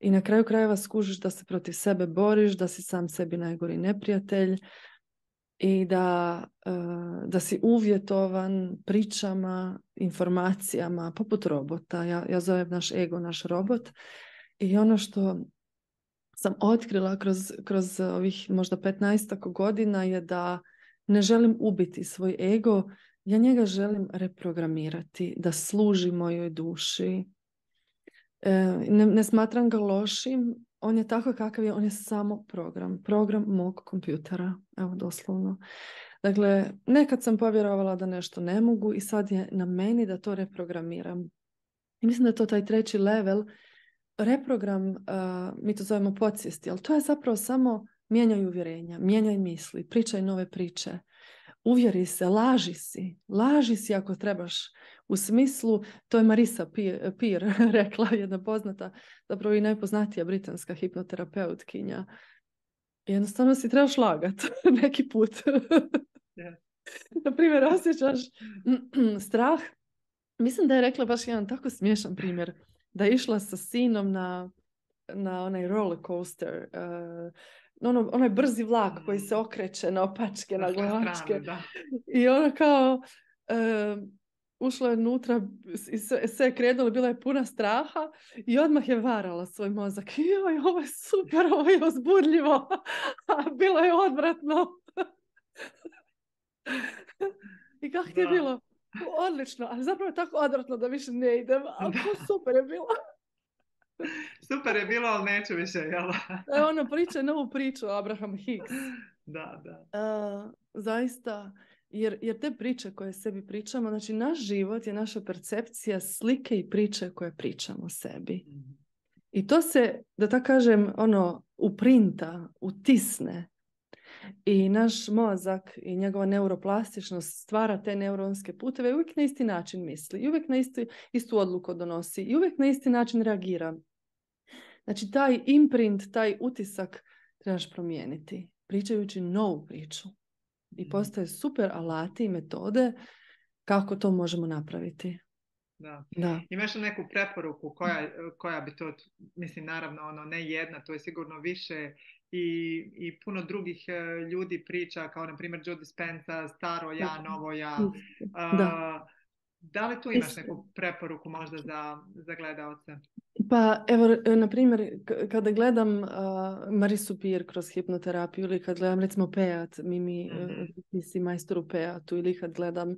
I na kraju krajeva skužiš da se protiv sebe boriš, da si sam sebi najgori neprijatelj i da, e, da si uvjetovan pričama, informacijama, poput robota. Ja, ja zovem naš ego naš robot i ono što sam otkrila kroz, kroz ovih možda 15 godina je da ne želim ubiti svoj ego, ja njega želim reprogramirati, da služi mojoj duši. E, ne, ne smatram ga lošim, on je tako kakav je, on je samo program, program mog kompjutera, evo doslovno. Dakle, nekad sam povjerovala da nešto ne mogu i sad je na meni da to reprogramiram. I mislim da je to taj treći level reprogram, eh, mi to zovemo podsvijesti, ali to je zapravo samo mijenjaj uvjerenja, mijenjaj misli, pričaj nove priče, uvjeri se, laži si, laži si ako trebaš. U smislu, to je Marisa Pir rekla, jedna poznata, zapravo i najpoznatija britanska hipnoterapeutkinja. Jednostavno si trebaš lagat neki put. Na primjer, osjećaš strah. Mislim da je rekla baš jedan tako smiješan primjer da je išla sa sinom na, na onaj roller coaster, uh, ono, onaj brzi vlak koji se mm. okreće na opačke, na glavačke. I ona kao, uh, ušla je unutra i sve, je krenulo, bila je puna straha i odmah je varala svoj mozak. Joj, ovo je super, ovo je uzbudljivo, a bilo je odvratno. I kako je bilo? odlično, ali zapravo je tako odvratno da više ne idem, ali super je bilo. super je bilo, ali neću više, e, ono, priča je novu priču, Abraham Hicks. Da, da. E, zaista, jer, jer te priče koje sebi pričamo, znači naš život je naša percepcija slike i priče koje pričamo sebi. Mhm. I to se, da tako kažem, ono, uprinta, utisne i naš mozak i njegova neuroplastičnost stvara te neuronske puteve i uvijek na isti način misli. I uvijek na isti, istu odluku donosi. I uvijek na isti način reagira. Znači taj imprint, taj utisak trebaš promijeniti. Pričajući novu priču. I mhm. postoje super alati i metode kako to možemo napraviti. Da. da. Imaš li neku preporuku koja, koja bi to, mislim naravno ono ne jedna, to je sigurno više i, i puno drugih e, ljudi priča, kao na primjer Joe Dispenza, staro ja, novo ja. E, da. da li tu imaš neku preporuku možda za, za gledalce? Pa evo, e, na primjer, kada gledam uh, Marisu Pir kroz hipnoterapiju ili kad gledam recimo Pejat, Mimi, mm-hmm. si majstor ili kad gledam uh,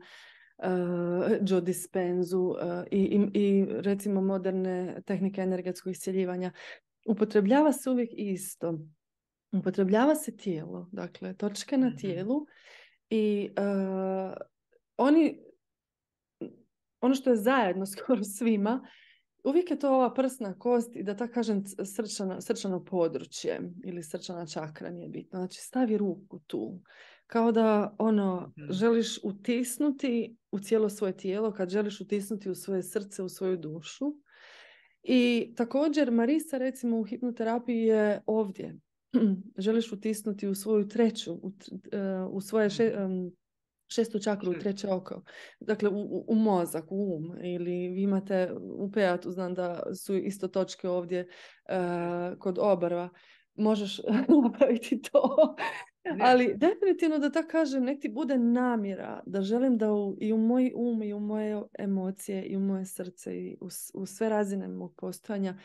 Joe Dispenzu i, i, recimo moderne tehnike energetskog isjeljivanja upotrebljava se uvijek isto upotrebljava se tijelo, dakle točke na mhm. tijelu i e, oni, ono što je zajedno skoro svima, uvijek je to ova prsna kost i da tako kažem srčano, srčano područje ili srčana čakra, nije bitno. Znači stavi ruku tu. Kao da ono, mhm. želiš utisnuti u cijelo svoje tijelo, kad želiš utisnuti u svoje srce, u svoju dušu. I također Marisa recimo u hipnoterapiji je ovdje želiš utisnuti u svoju treću, u, e, svoje še, mm. šestu čakru, u treće oko. Dakle, u, mozak, u um. Ili vi imate u pejatu, znam da su isto točke ovdje e, kod obrva. Možeš napraviti to. Ali definitivno da tako kažem, nek ti bude namjera da želim da i u moj um i u moje emocije i u moje srce i u, u sve razine mog postojanja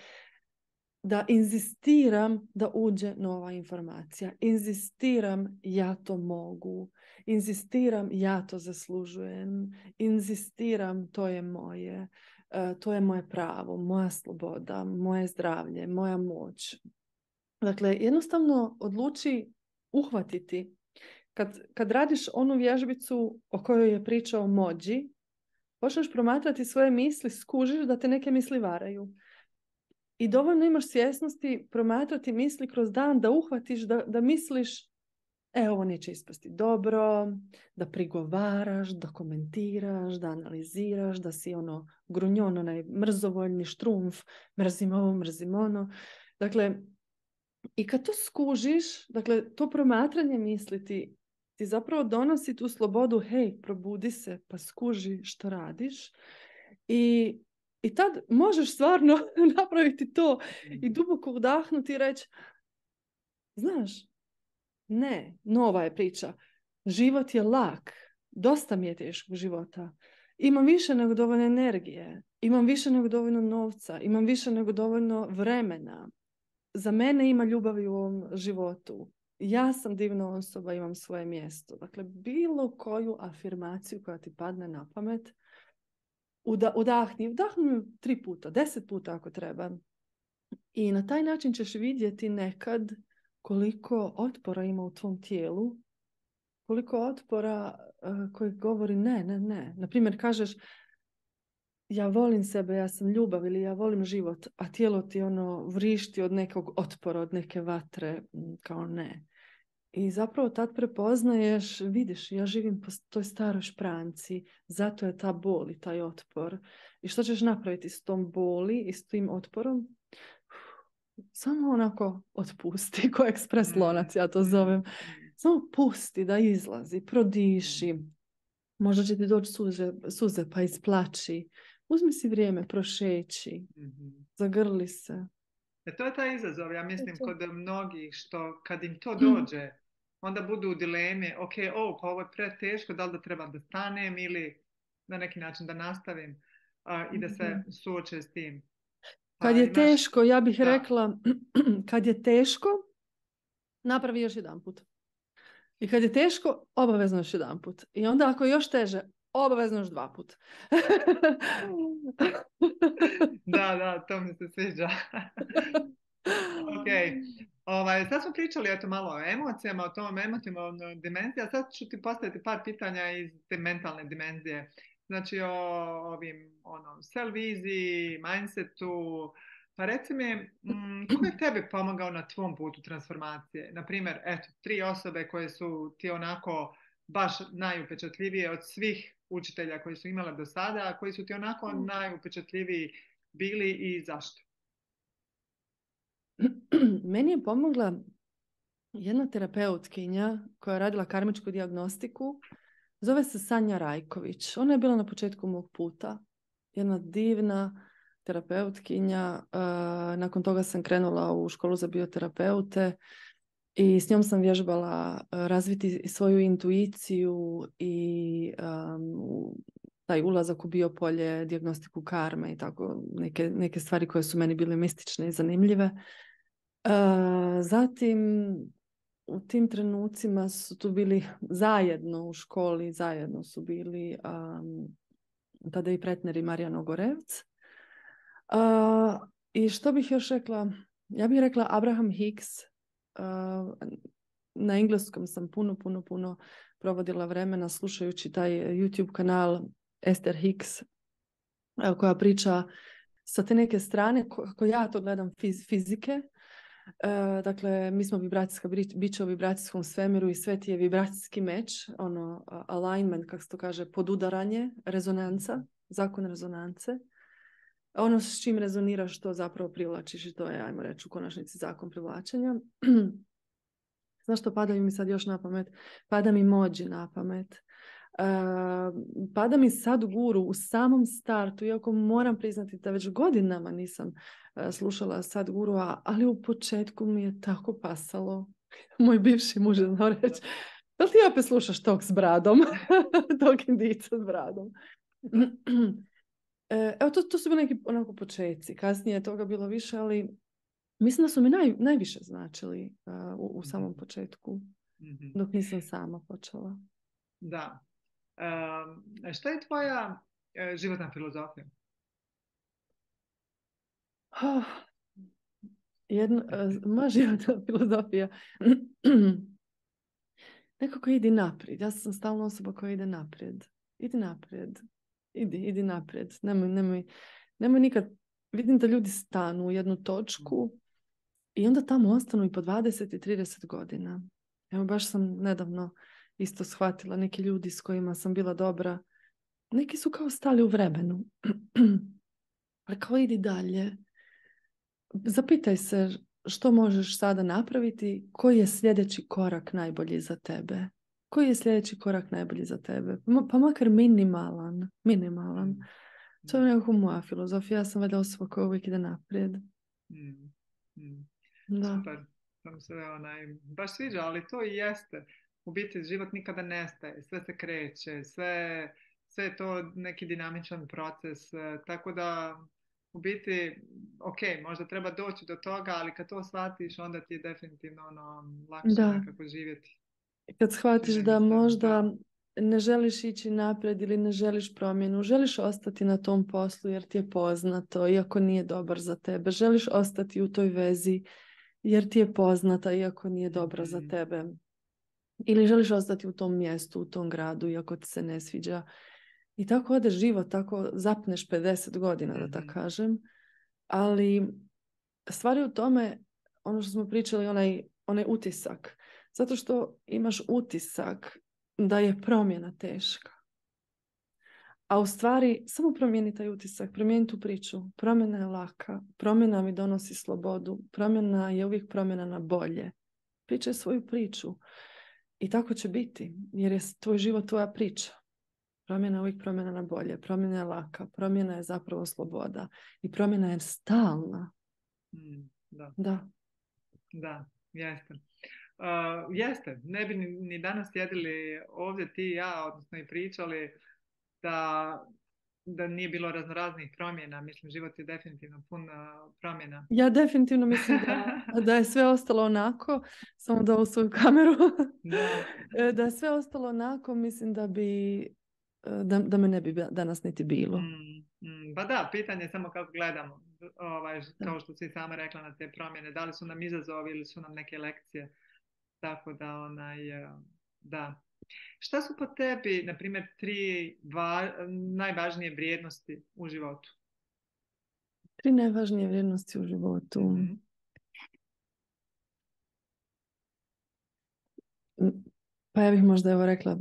da inzistiram da uđe nova informacija. Inzistiram ja to mogu. Inzistiram ja to zaslužujem. Inzistiram to je moje. E, to je moje pravo, moja sloboda, moje zdravlje, moja moć. Dakle, jednostavno odluči uhvatiti. Kad, kad radiš onu vježbicu o kojoj je pričao Mođi, počneš promatrati svoje misli, skužiš da te neke misli varaju i dovoljno imaš svjesnosti promatrati misli kroz dan da uhvatiš, da, da misliš e, ovo neće ispasti dobro, da prigovaraš, da komentiraš, da analiziraš, da si ono grunjon, onaj mrzovoljni štrumf, mrzim ovo, mrzim ono. Dakle, i kad to skužiš, dakle, to promatranje misliti ti zapravo donosi tu slobodu, hej, probudi se, pa skuži što radiš. I i tad možeš stvarno napraviti to i mhm. duboko udahnuti i reći, znaš, ne, nova je priča. Život je lak. Dosta mi je teškog života. Imam više nego dovoljno energije. Imam više nego dovoljno novca. Imam više nego dovoljno vremena. Za mene ima ljubavi u ovom životu. Ja sam divna osoba, imam svoje mjesto. Dakle, bilo koju afirmaciju koja ti padne na pamet, Uda, udahni, udahni tri puta, deset puta ako treba. I na taj način ćeš vidjeti nekad koliko otpora ima u tvom tijelu, koliko otpora eh, koji govori ne, ne, ne. Naprimjer kažeš ja volim sebe, ja sam ljubav ili ja volim život, a tijelo ti ono vrišti od nekog otpora, od neke vatre, mm, kao ne. I zapravo tad prepoznaješ, vidiš, ja živim po toj staroj špranci, zato je ta bol i taj otpor. I što ćeš napraviti s tom boli i s tim otporom? Samo onako otpusti, ko ekspres mm-hmm. lonac ja to zovem. Mm-hmm. Samo pusti da izlazi, prodiši. Mm-hmm. Možda će ti doći suze, suze pa isplači. Uzmi si vrijeme, prošeći, zagrli se, E to je taj izazov, ja mislim, kod mnogih, što kad im to mm. dođe, onda budu u dilemi, ok, o, pa ovo je preteško, da li da trebam da stanem ili na neki način da nastavim i da se mhm. suoče s tim. Pa kad je teško, ja bih rekla, kad je teško, napravi još jedan put. I kad je teško, obavezno još jedan put. I onda ako je još teže, obavezno još dva put. da, da, to mi se sviđa. ok, ovaj, sad smo pričali eto, malo o emocijama, o tom emotivnom dimenziji, a sad ću ti postaviti par pitanja iz te mentalne dimenzije. Znači o ovim ono, self-viziji, mindsetu, pa reci mi, mm, kako je tebi pomogao na tvom putu transformacije? Naprimjer, eto, tri osobe koje su ti onako baš najupečatljivije od svih učitelja koji su imala do sada, koji su ti onako mm. najupečatljiviji bili i zašto? Meni je pomogla jedna terapeutkinja koja je radila karmičku diagnostiku. Zove se Sanja Rajković. Ona je bila na početku mog puta. Jedna divna terapeutkinja. Eh, nakon toga sam krenula u školu za bioterapeute i s njom sam vježbala e, razviti svoju intuiciju i taj ulazak u biopolje, diagnostiku karme i tako neke, stvari koje su meni bile mistične i zanimljive. E, zatim u tim trenucima su tu bili zajedno u školi, zajedno su bili tada i pretneri i Marijan e, I što bih još rekla? Ja bih rekla Abraham Hicks Ehm, na engleskom sam puno, puno, puno provodila vremena slušajući taj eh, YouTube kanal Esther Hicks eh, koja priča sa te neke strane, kako ja to gledam fiz, fizike, eh, dakle mi smo vibracijska bića u vibracijskom svemiru i sve ti je vibracijski meč, ono alignment, kako se to kaže, podudaranje, rezonanca, zakon rezonance ono s čim rezoniraš to zapravo privlačiš i to je, ajmo reći, u konačnici zakon privlačenja. što pada mi sad još na pamet? Pada mi mođi na pamet. Ehm, pada mi sad guru u samom startu, iako moram priznati da već godinama nisam e, slušala sad guru ali u početku mi je tako pasalo. Moj bivši muž je znao reći, da li ti opet slušaš tog s bradom? tog indica s bradom. E, evo, to, to su bili neki onako počeci. Kasnije je toga bilo više, ali mislim da su mi naj, najviše značili e, u, u, mhm. samom početku, mhm. dok nisam sama počela. Da. Um, šta je tvoja uh, životna filozofija? Oh, jedna, uh, moja životna filozofija nekako ide naprijed. Ja sam stalno osoba koja ide naprijed. Idi naprijed idi, idi naprijed. Nemoj, nikad, vidim da ljudi stanu u jednu točku mhm. i onda tamo ostanu i po 20 i 30 godina. Evo baš sam nedavno isto shvatila neki ljudi s kojima sam bila dobra. Neki su kao stali u vremenu. ali kao idi dalje. Zapitaj se što možeš sada napraviti, koji je sljedeći korak najbolji za tebe koji je sljedeći korak najbolji za tebe? Pa makar minimalan. Minimalan. Mm, to je nekako moja filozofija. Ja sam valjda osoba koja uvijek ide naprijed. Mm, mm. Da. Super. Sam se onaj, baš sviđa, ali to i jeste. U biti život nikada nestaje. Sve se kreće. Sve, sve je to neki dinamičan proces. E, tako da u biti, ok, možda treba doći do toga, ali kad to shvatiš, onda ti je definitivno ono, lakše da. nekako živjeti. Kad shvatiš da možda ne želiš ići naprijed ili ne želiš promjenu, želiš ostati na tom poslu jer ti je poznato, iako nije dobar za tebe, želiš ostati u toj vezi jer ti je poznata, iako nije dobra za mhm. tebe. Ili želiš ostati u tom mjestu, u tom gradu, iako ti se ne sviđa. I tako ode život, tako zapneš 50 godina, da tako mhm. kažem. Ali stvari u tome, ono što smo pričali, onaj, onaj utisak. Zato što imaš utisak da je promjena teška. A u stvari, samo promijeni taj utisak, promijeni tu priču. Promjena je laka, promjena mi donosi slobodu, promjena je uvijek promjena na bolje. Pričaj svoju priču. I tako će biti, jer je tvoj život tvoja priča. Promjena je uvijek promjena na bolje, promjena je laka, promjena je zapravo sloboda i promjena je stalna. Mm, da. Da. Da, jeste, ne bi ni, danas sjedili ovdje ti i ja, odnosno i pričali da, da nije bilo raznoraznih promjena. Mislim, život je definitivno pun promjena. Ja definitivno mislim da, da je sve ostalo onako, samo da u svoju kameru, da. je sve ostalo onako, mislim da bi da, da me ne bi danas niti bilo. Mm, mm, pa da, pitanje je samo kako gledamo. Ovaj, kao što si sama rekla na te promjene, da li su nam izazovi ili su nam neke lekcije tako da, onaj, eh, da. Šta su po tebi, na primjer, tri najvažnije vrijednosti u životu? Tri najvažnije vrijednosti u životu? Mhm. Pa ja bih možda evo rekla,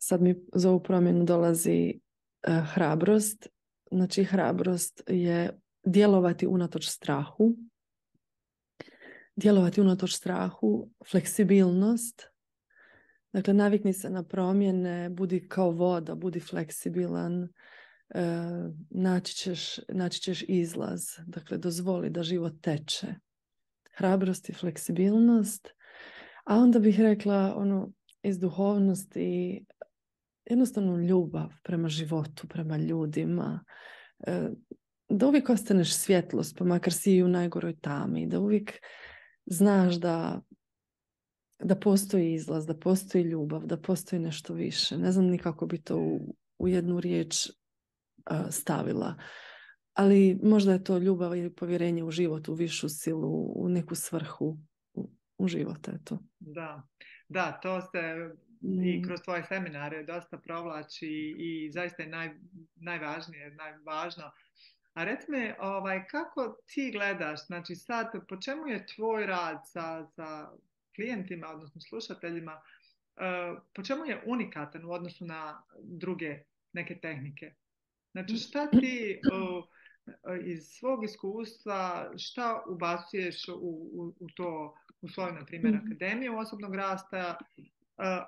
sad mi za ovu promjenu dolazi eh, hrabrost. Znači hrabrost je djelovati unatoč strahu djelovati unatoč strahu, fleksibilnost. Dakle, navikni se na promjene, budi kao voda, budi fleksibilan, e, naći ćeš, izlaz. Dakle, dozvoli da život teče. Hrabrost i fleksibilnost. A onda bih rekla ono, iz duhovnosti jednostavno ljubav prema životu, prema ljudima. E, da uvijek ostaneš svjetlost, pa makar si i u najgoroj tami. Da uvijek znaš da, da postoji izlaz, da postoji ljubav, da postoji nešto više. Ne znam ni kako bi to u, u jednu riječ stavila. Ali možda je to ljubav ili povjerenje u život, u višu silu, u neku svrhu, u, u život. Da, da, to se i kroz tvoje seminare dosta provlači i zaista je naj, najvažnije, najvažno a mi, ovaj, kako ti gledaš, znači sad, po čemu je tvoj rad sa, sa klijentima, odnosno slušateljima, e, po čemu je unikatan u odnosu na druge neke tehnike? Znači šta ti iz svog iskustva, šta ubacuješ u, u, to, u svoju, na primjer, mhm. akademiju osobnog rasta, e,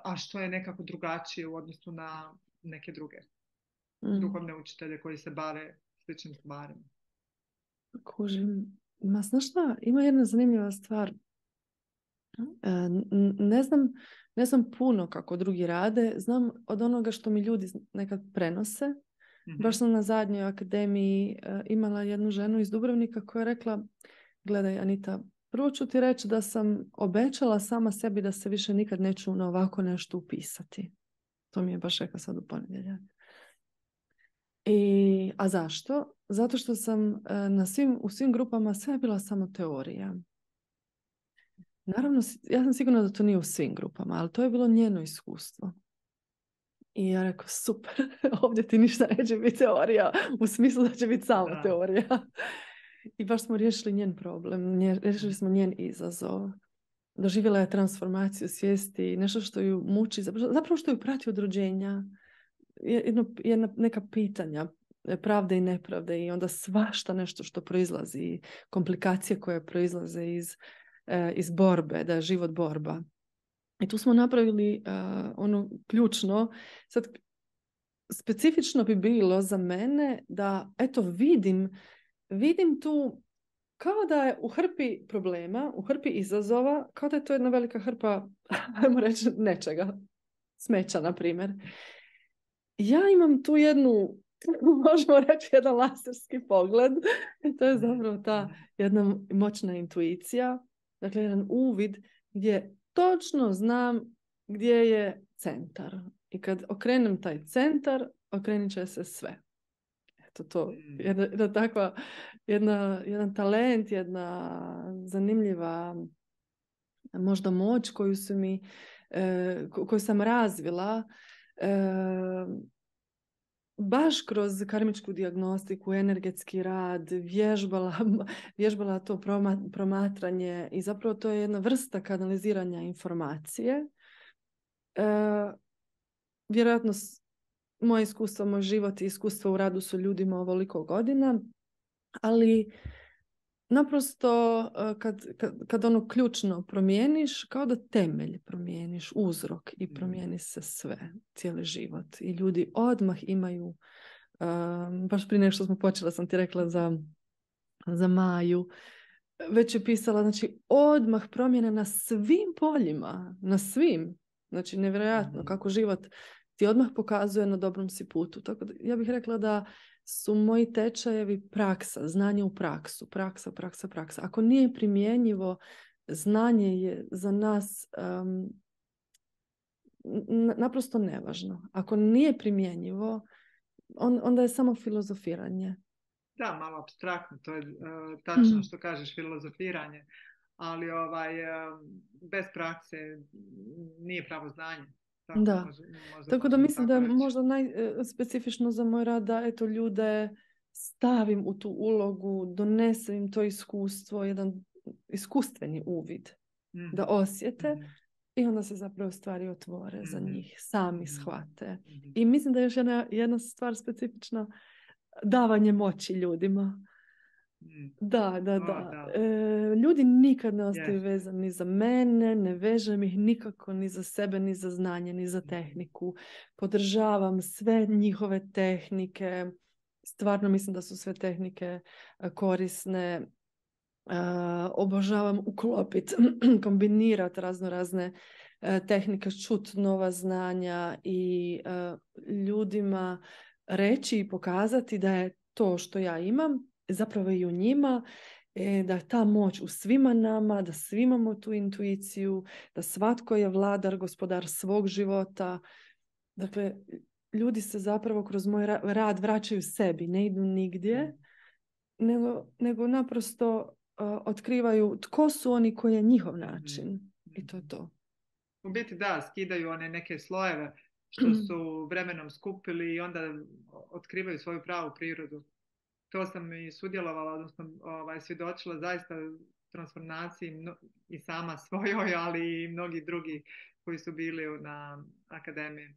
a što je nekako drugačije u odnosu na neke druge mhm. duhovne učitelje koji se bave sličnim stvarima. Kužim. Ma znaš šta, ima jedna zanimljiva stvar. E, ne znam, ne znam puno kako drugi rade, znam od onoga što mi ljudi nekad prenose. Mhm. Baš sam na zadnjoj akademiji e, imala jednu ženu iz Dubrovnika koja je rekla, gledaj Anita, prvo ću ti reći da sam obećala sama sebi da se više nikad neću na ovako nešto upisati. To mi je baš rekla sad u ponedjeljak. I, a zašto? Zato što sam e, na svim, u svim grupama sve je bila samo teorija. Naravno, ja sam sigurna da to nije u svim grupama, ali to je bilo njeno iskustvo. I ja rekao, super, ovdje ti ništa neće biti teorija, u smislu da će biti samo teorija. I baš smo riješili njen problem, riješili smo njen izazov. Doživjela je transformaciju svijesti, nešto što ju muči, zapravo što ju prati od rođenja jedno, jedna, neka pitanja e, pravde i nepravde i onda svašta nešto što proizlazi i komplikacije koje proizlaze iz, e, iz borbe, da je život borba. I tu smo napravili e, ono ključno. Sad, specifično bi bilo za mene da, eto, vidim, vidim tu kao da je u hrpi problema, u hrpi izazova, kao da je to jedna velika hrpa, ajmo reći, nečega. Smeća, na primjer ja imam tu jednu, možemo reći, jedan laserski pogled. E, to je mhm. zapravo ta jedna moćna intuicija, dakle jedan uvid gdje točno znam gdje je centar. I kad okrenem taj centar, okrenit će se sve. Eto to, mhm. jedna, jedna takva, jedna, jedan talent, jedna zanimljiva možda moć koju su mi, e, koju sam razvila baš kroz karmičku diagnostiku, energetski rad, vježbala, vježbala to promatranje i zapravo to je jedna vrsta kanaliziranja informacije. E, vjerojatno moje iskustvo, moj život i iskustvo u radu su ljudima ovoliko godina, ali naprosto eh, kad, kad, kad ono ključno promijeniš, kao da temelj promijeniš, uzrok i mm. promijeni se sve, cijeli život. I ljudi odmah imaju, ehm, baš prije nešto smo počela, sam ti rekla za, za Maju, već je pisala, znači odmah promjene na svim poljima, na svim. Znači nevjerojatno mm. kako život ti odmah pokazuje na dobrom si putu. Tako da ja bih rekla da su moji tečajevi praksa, znanje u praksu, praksa, praksa, praksa. Ako nije primjenjivo, znanje je za nas naprosto nevažno. Ako nije primjenjivo, on, onda je samo filozofiranje. Da, malo abstraktno, to je uh, tačno mm. što kažeš, filozofiranje, ali ovaj, bez prakse nije pravo znanje da. tako da mislim da je možda najspecifično e, za moj rad da eto ljude stavim u tu ulogu, donesem im to iskustvo, jedan iskustveni uvid da mhm. osjete mhm. i onda se zapravo stvari otvore za mhm. njih, sami shvate. I mislim da je još jedna, jedna stvar specifična davanje moći ljudima. Mm. Da, da, da. E, ljudi nikad ne ostaju vezani za mene, ne vežem ih nikako ni za sebe, ni za znanje, ni za mhm. tehniku. Podržavam sve njihove tehnike. Stvarno mislim da su sve tehnike e, korisne. E, obožavam uklopiti, kombinirati razno razne tehnike, čut nova znanja i ljudima reći i pokazati da je to što ja imam zapravo i u njima, e, da je ta moć u svima nama, da svi imamo tu intuiciju, da svatko je vladar, gospodar svog života. Dakle, ljudi se zapravo kroz moj rad vraćaju sebi, ne idu nigdje, nego, nego naprosto e, otkrivaju tko su oni koji je njihov mhm. način. I to je to. U biti da, skidaju one neke slojeve što mhm. su vremenom skupili i onda otkrivaju svoju pravu prirodu to sam i sudjelovala, odnosno ovaj, svjedočila zaista transformaciji i sama svojoj, ali i mnogi drugi koji su bili na akademiji.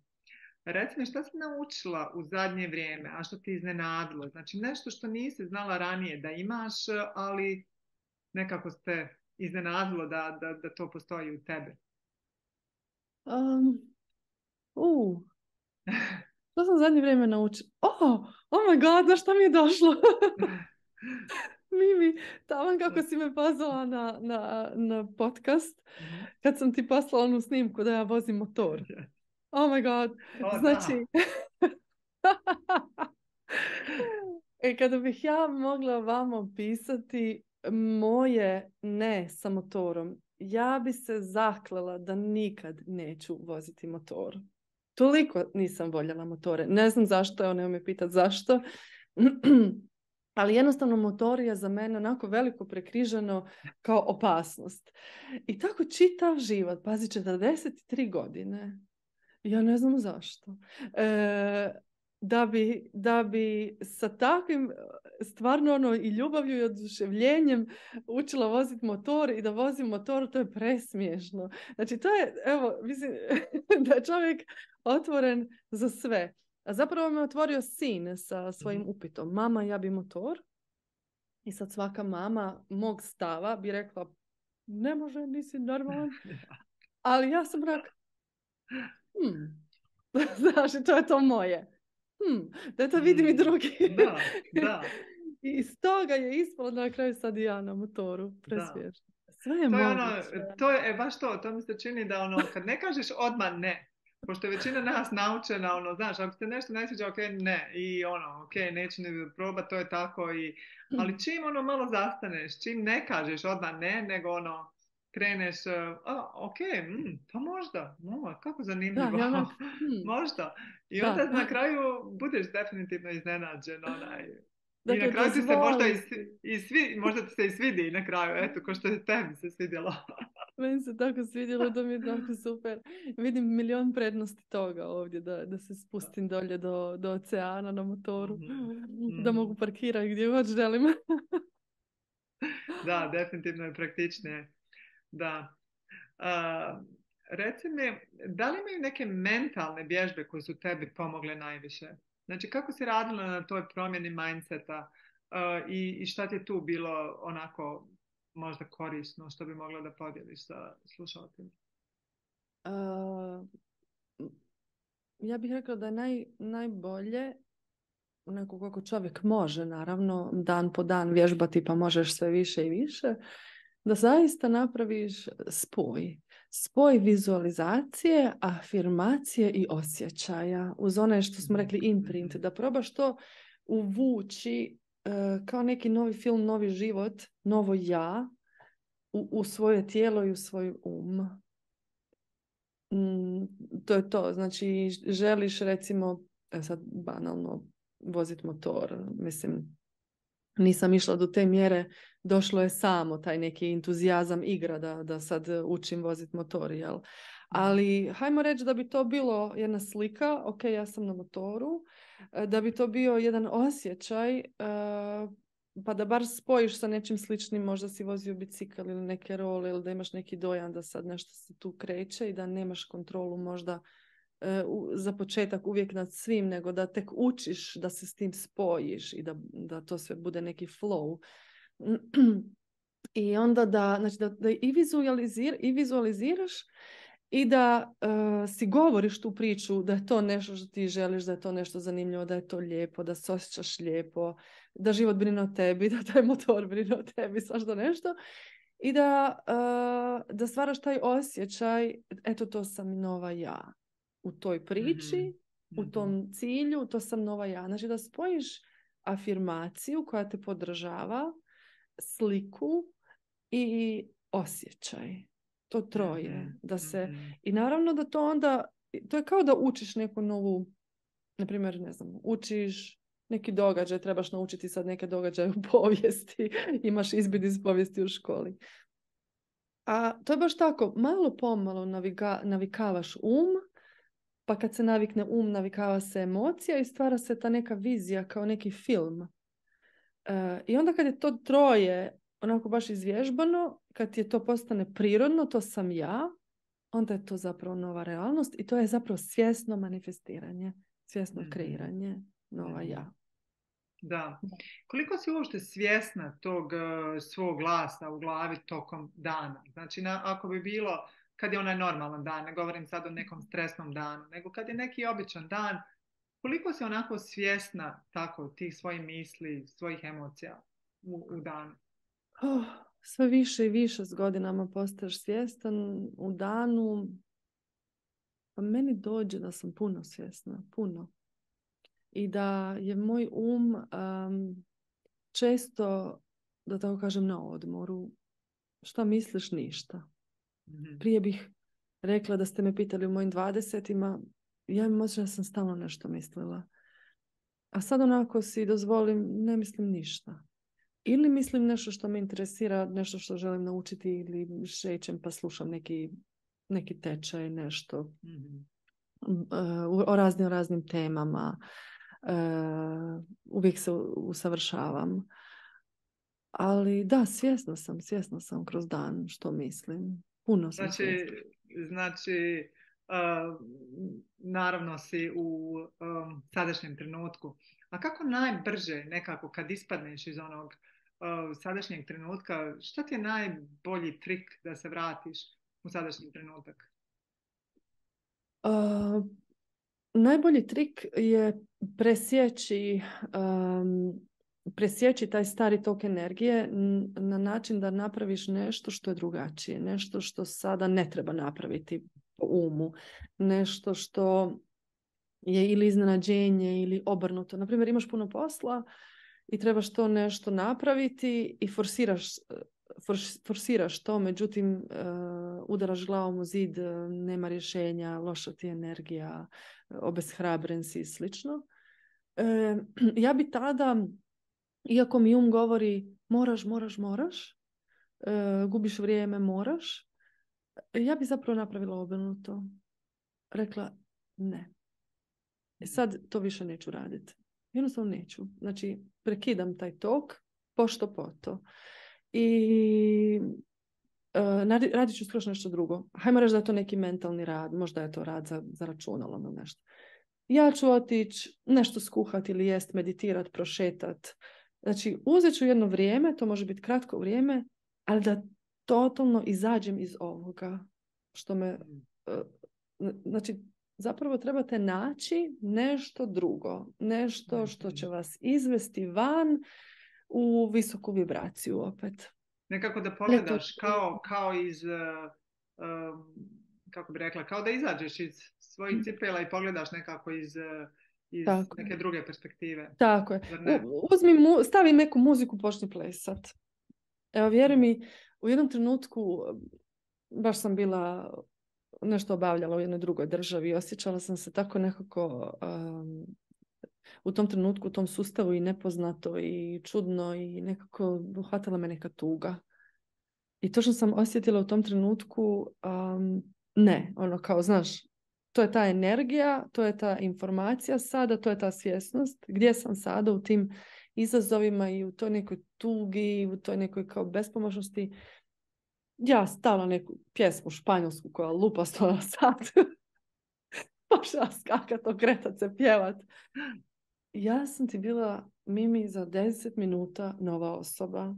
Reci mi, šta si naučila u zadnje vrijeme, a što ti iznenadilo? Znači, nešto što nisi znala ranije da imaš, ali nekako ste iznenadilo da, da, da to postoji u tebe. Um, uh. To sam zadnje vrijeme naučila. Oh, oh my god, na šta mi je došlo? Mimi, taman kako si me pozvala na, na, na podcast, mhm. kad sam ti poslala onu snimku da ja vozim motor. Oh my god. znači... e, kada bih ja mogla vama opisati moje ne sa motorom, ja bi se zaklela da nikad neću voziti motor toliko nisam voljela motore. Ne znam zašto, evo nema me pitat zašto. Ali jednostavno motor je za mene onako veliko prekriženo kao opasnost. I tako čitav život, pazi, 43 godine. Ja ne znam zašto. E, da bi, da bi sa takvim e, stvarno ono i ljubavlju i oduševljenjem učila voziti motor i da vozim motor, to je presmiješno. Znači to je, evo, mislim da je čovjek otvoren za sve. A zapravo me otvorio sin sa svojim mhm. upitom. Mama, ja bi motor. I sad svaka mama mog stava bi rekla, ne može, nisi normalan. Ali ja sam rekla, hmm. to je to moje hm, da to vidim i mm, drugi. Da, da. I iz toga je ispalo na kraju sad i ja na motoru. Sve je, to je, ono, to je e, baš to, to mi se čini da ono, kad ne kažeš odmah ne, pošto je većina nas naučena, ono, znaš, ako se nešto ne sviđa, ok, ne, i ono, ok, neću ni probati, to je tako, i, ali hm. čim ono malo zastaneš, čim ne kažeš odmah ne, nego ono, kreneš, e, a, ok, mm, pa možda, no, kako zanimljivo, da, hmm. možda. I onda na kraju budeš definitivno iznenađen, onaj, da I dakle, na kraju ti se možda i, svi, možda ti se i svidi na kraju, eto, ko što je tebi se svidjelo. Meni se tako svidjelo to mi je tako super. Vidim milion prednosti toga ovdje, da, da se spustim dolje do, do oceana na motoru, mhm, da mhm. mogu parkirati gdje god želim. da, definitivno je praktičnije. Da. Uh, reci mi, da li imaju neke mentalne vježbe koje su tebi pomogle najviše? Znači, kako si radila na toj promjeni mindseta i, šta ti je tu bilo onako možda korisno, što bi mogla da podijeliš sa slušateljima? ja bih rekla da je naj, najbolje onako kako čovjek može, naravno, dan po dan vježbati pa možeš sve više i više da zaista napraviš spoj. Spoj vizualizacije, afirmacije i osjećaja uz one što smo rekli mhm, imprint, mhm. da probaš to uvući eh, kao neki novi film, novi život, novo ja u, svoje tijelo i u svoj um. Mm, to je to. Znači želiš recimo e, sad banalno vozit motor, mislim nisam išla do te mjere, došlo je samo taj neki entuzijazam igra da, da sad e, učim vozit motor, mhm. Ali hajmo reći da bi to bilo jedna slika, ok, ja sam na motoru, e, da bi to bio jedan osjećaj, e, pa da bar spojiš sa nečim sličnim, možda si vozio bicikl ili neke role ili da imaš neki dojam da sad nešto se tu kreće i da nemaš kontrolu možda E, za početak uvijek nad svim, nego da tek učiš da se s tim spojiš i da, da to sve bude neki flow. I onda da, znači da, da i, vizualizir, i vizualiziraš i da e, si govoriš tu priču, da je to nešto što ti želiš, da je to nešto zanimljivo, da je to lijepo, da se osjećaš lijepo, da život brine o tebi, da taj motor brine o tebi, svašta nešto. I da, e, da stvaraš taj osjećaj, eto to sam nova ja u toj priči, mhm. u mhm. tom cilju, to sam nova ja. Znači da spojiš afirmaciju koja te podržava, sliku i osjećaj. To troje. Mhm. Da se, I naravno da to onda, to je kao da učiš neku novu, na primjer, ne znam, učiš neki događaj, trebaš naučiti sad neke događaje u povijesti, imaš izbit iz povijesti u školi. A to je baš tako, malo pomalo naviga, navikavaš um pa kad se navikne um, navikava se emocija i stvara se ta neka vizija kao neki film. E, I onda kad je to troje onako baš izvježbano, kad je to postane prirodno, to sam ja, onda je to zapravo nova realnost i to je zapravo svjesno manifestiranje, svjesno mhm. kreiranje nova mhm. ja. Da. Koliko si uopšte svjesna tog e, svog glasa u glavi tokom dana? Znači, ako bi bilo kad je onaj normalan dan, ne govorim sad o nekom mhm. stresnom danu, nego kad je neki običan dan, koliko si onako svjesna tako tih svojih misli, svojih emocija u, danu? Oh, sve više i više s godinama postaješ svjestan u danu. Pa meni dođe da sam puno svjesna, puno. I da je moj um um, često, da tako kažem, na odmoru. Šta misliš? Ništa. Mhm. Prije bih rekla da ste me pitali u mojim dvadesetima, ja možda sam stalno nešto mislila. A sad onako si dozvolim, ne mislim ništa. Ili mislim nešto što me interesira, nešto što želim naučiti ili šećem pa slušam neki, neki tečaj, nešto mhm. e, o raznim raznim temama. E, uvijek se usavršavam. Ali da, svjesna sam, svjesna sam kroz dan što mislim. Puno znači, Znači, naravno si u sadašnjem trenutku. A kako najbrže nekako kad ispadneš iz onog sadašnjeg trenutka, šta ti je najbolji trik da se vratiš u sadašnji trenutak? najbolji trik je presjeći presjeći taj stari tok energije na način da napraviš nešto što je drugačije, nešto što sada ne treba napraviti po umu, nešto što je ili iznenađenje ili obrnuto. Naprimjer, imaš puno posla i trebaš to nešto napraviti i forsiraš, forsiraš to, međutim e, udaraš glavom u zid, e, nema rješenja, loša ti energija, e, obeshrabren si i slično. ja bi tada iako mi um govori moraš, moraš, moraš, e, gubiš vrijeme, moraš, ja bi zapravo napravila obrnuto. Rekla ne. E, sad to više neću raditi. Jednostavno neću. Znači, prekidam taj tok pošto to. I e, radit ću skroz nešto drugo. Hajmo reći da je to neki mentalni rad. Možda je to rad za, za računalo ili nešto. Ja ću otići nešto skuhati ili jest, meditirat, prošetat, Znači, uzet ću jedno vrijeme, to može biti kratko vrijeme, ali da totalno izađem iz ovoga što me... Mm. E, znači, zapravo trebate naći nešto drugo, nešto mm, što će mm. vas izvesti van u visoku vibraciju opet. Nekako da pogledaš kao, kao iz... E, e, kako bi rekla, kao da izađeš iz svojih cipela i pogledaš nekako iz iz Tako neke druge perspektive. Tako je. Uzmi stavi neku muziku, počni plesat. Evo, vjeruj mi, u jednom trenutku baš sam bila nešto obavljala u jednoj drugoj državi osjećala sam se tako nekako u tom trenutku, u tom sustavu i nepoznato i čudno i nekako uhvatila me neka tuga. I to što sam osjetila u tom trenutku ne, ono kao, znaš, to je ta energija, to je ta informacija sada, to je ta svjesnost. Gdje sam sada u tim izazovima i u toj nekoj tugi, u toj nekoj kao bespomoćnosti. Ja stavljam neku pjesmu španjolsku koja lupa sto na sat. skakat, okretat se, pjevat. Ja sam ti bila, Mimi, za 10 minuta nova osoba.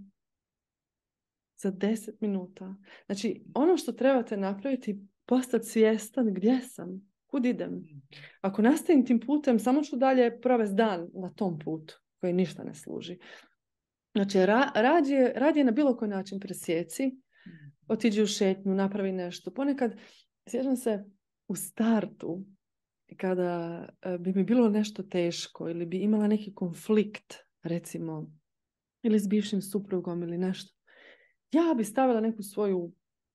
Za 10 minuta. Znači, ono što trebate napraviti postati svjestan gdje sam, kud idem. Ako nastavim tim putem, samo ću dalje provesti dan na tom putu koji ništa ne služi. Znači, ra, radije, na bilo koji način presjeci, mhm. otiđi u šetnju, napravi nešto. Ponekad, sjećam se, u startu, kada e, bi mi bilo nešto teško ili bi imala neki konflikt, recimo, ili s bivšim suprugom ili nešto, ja bi stavila neku svoju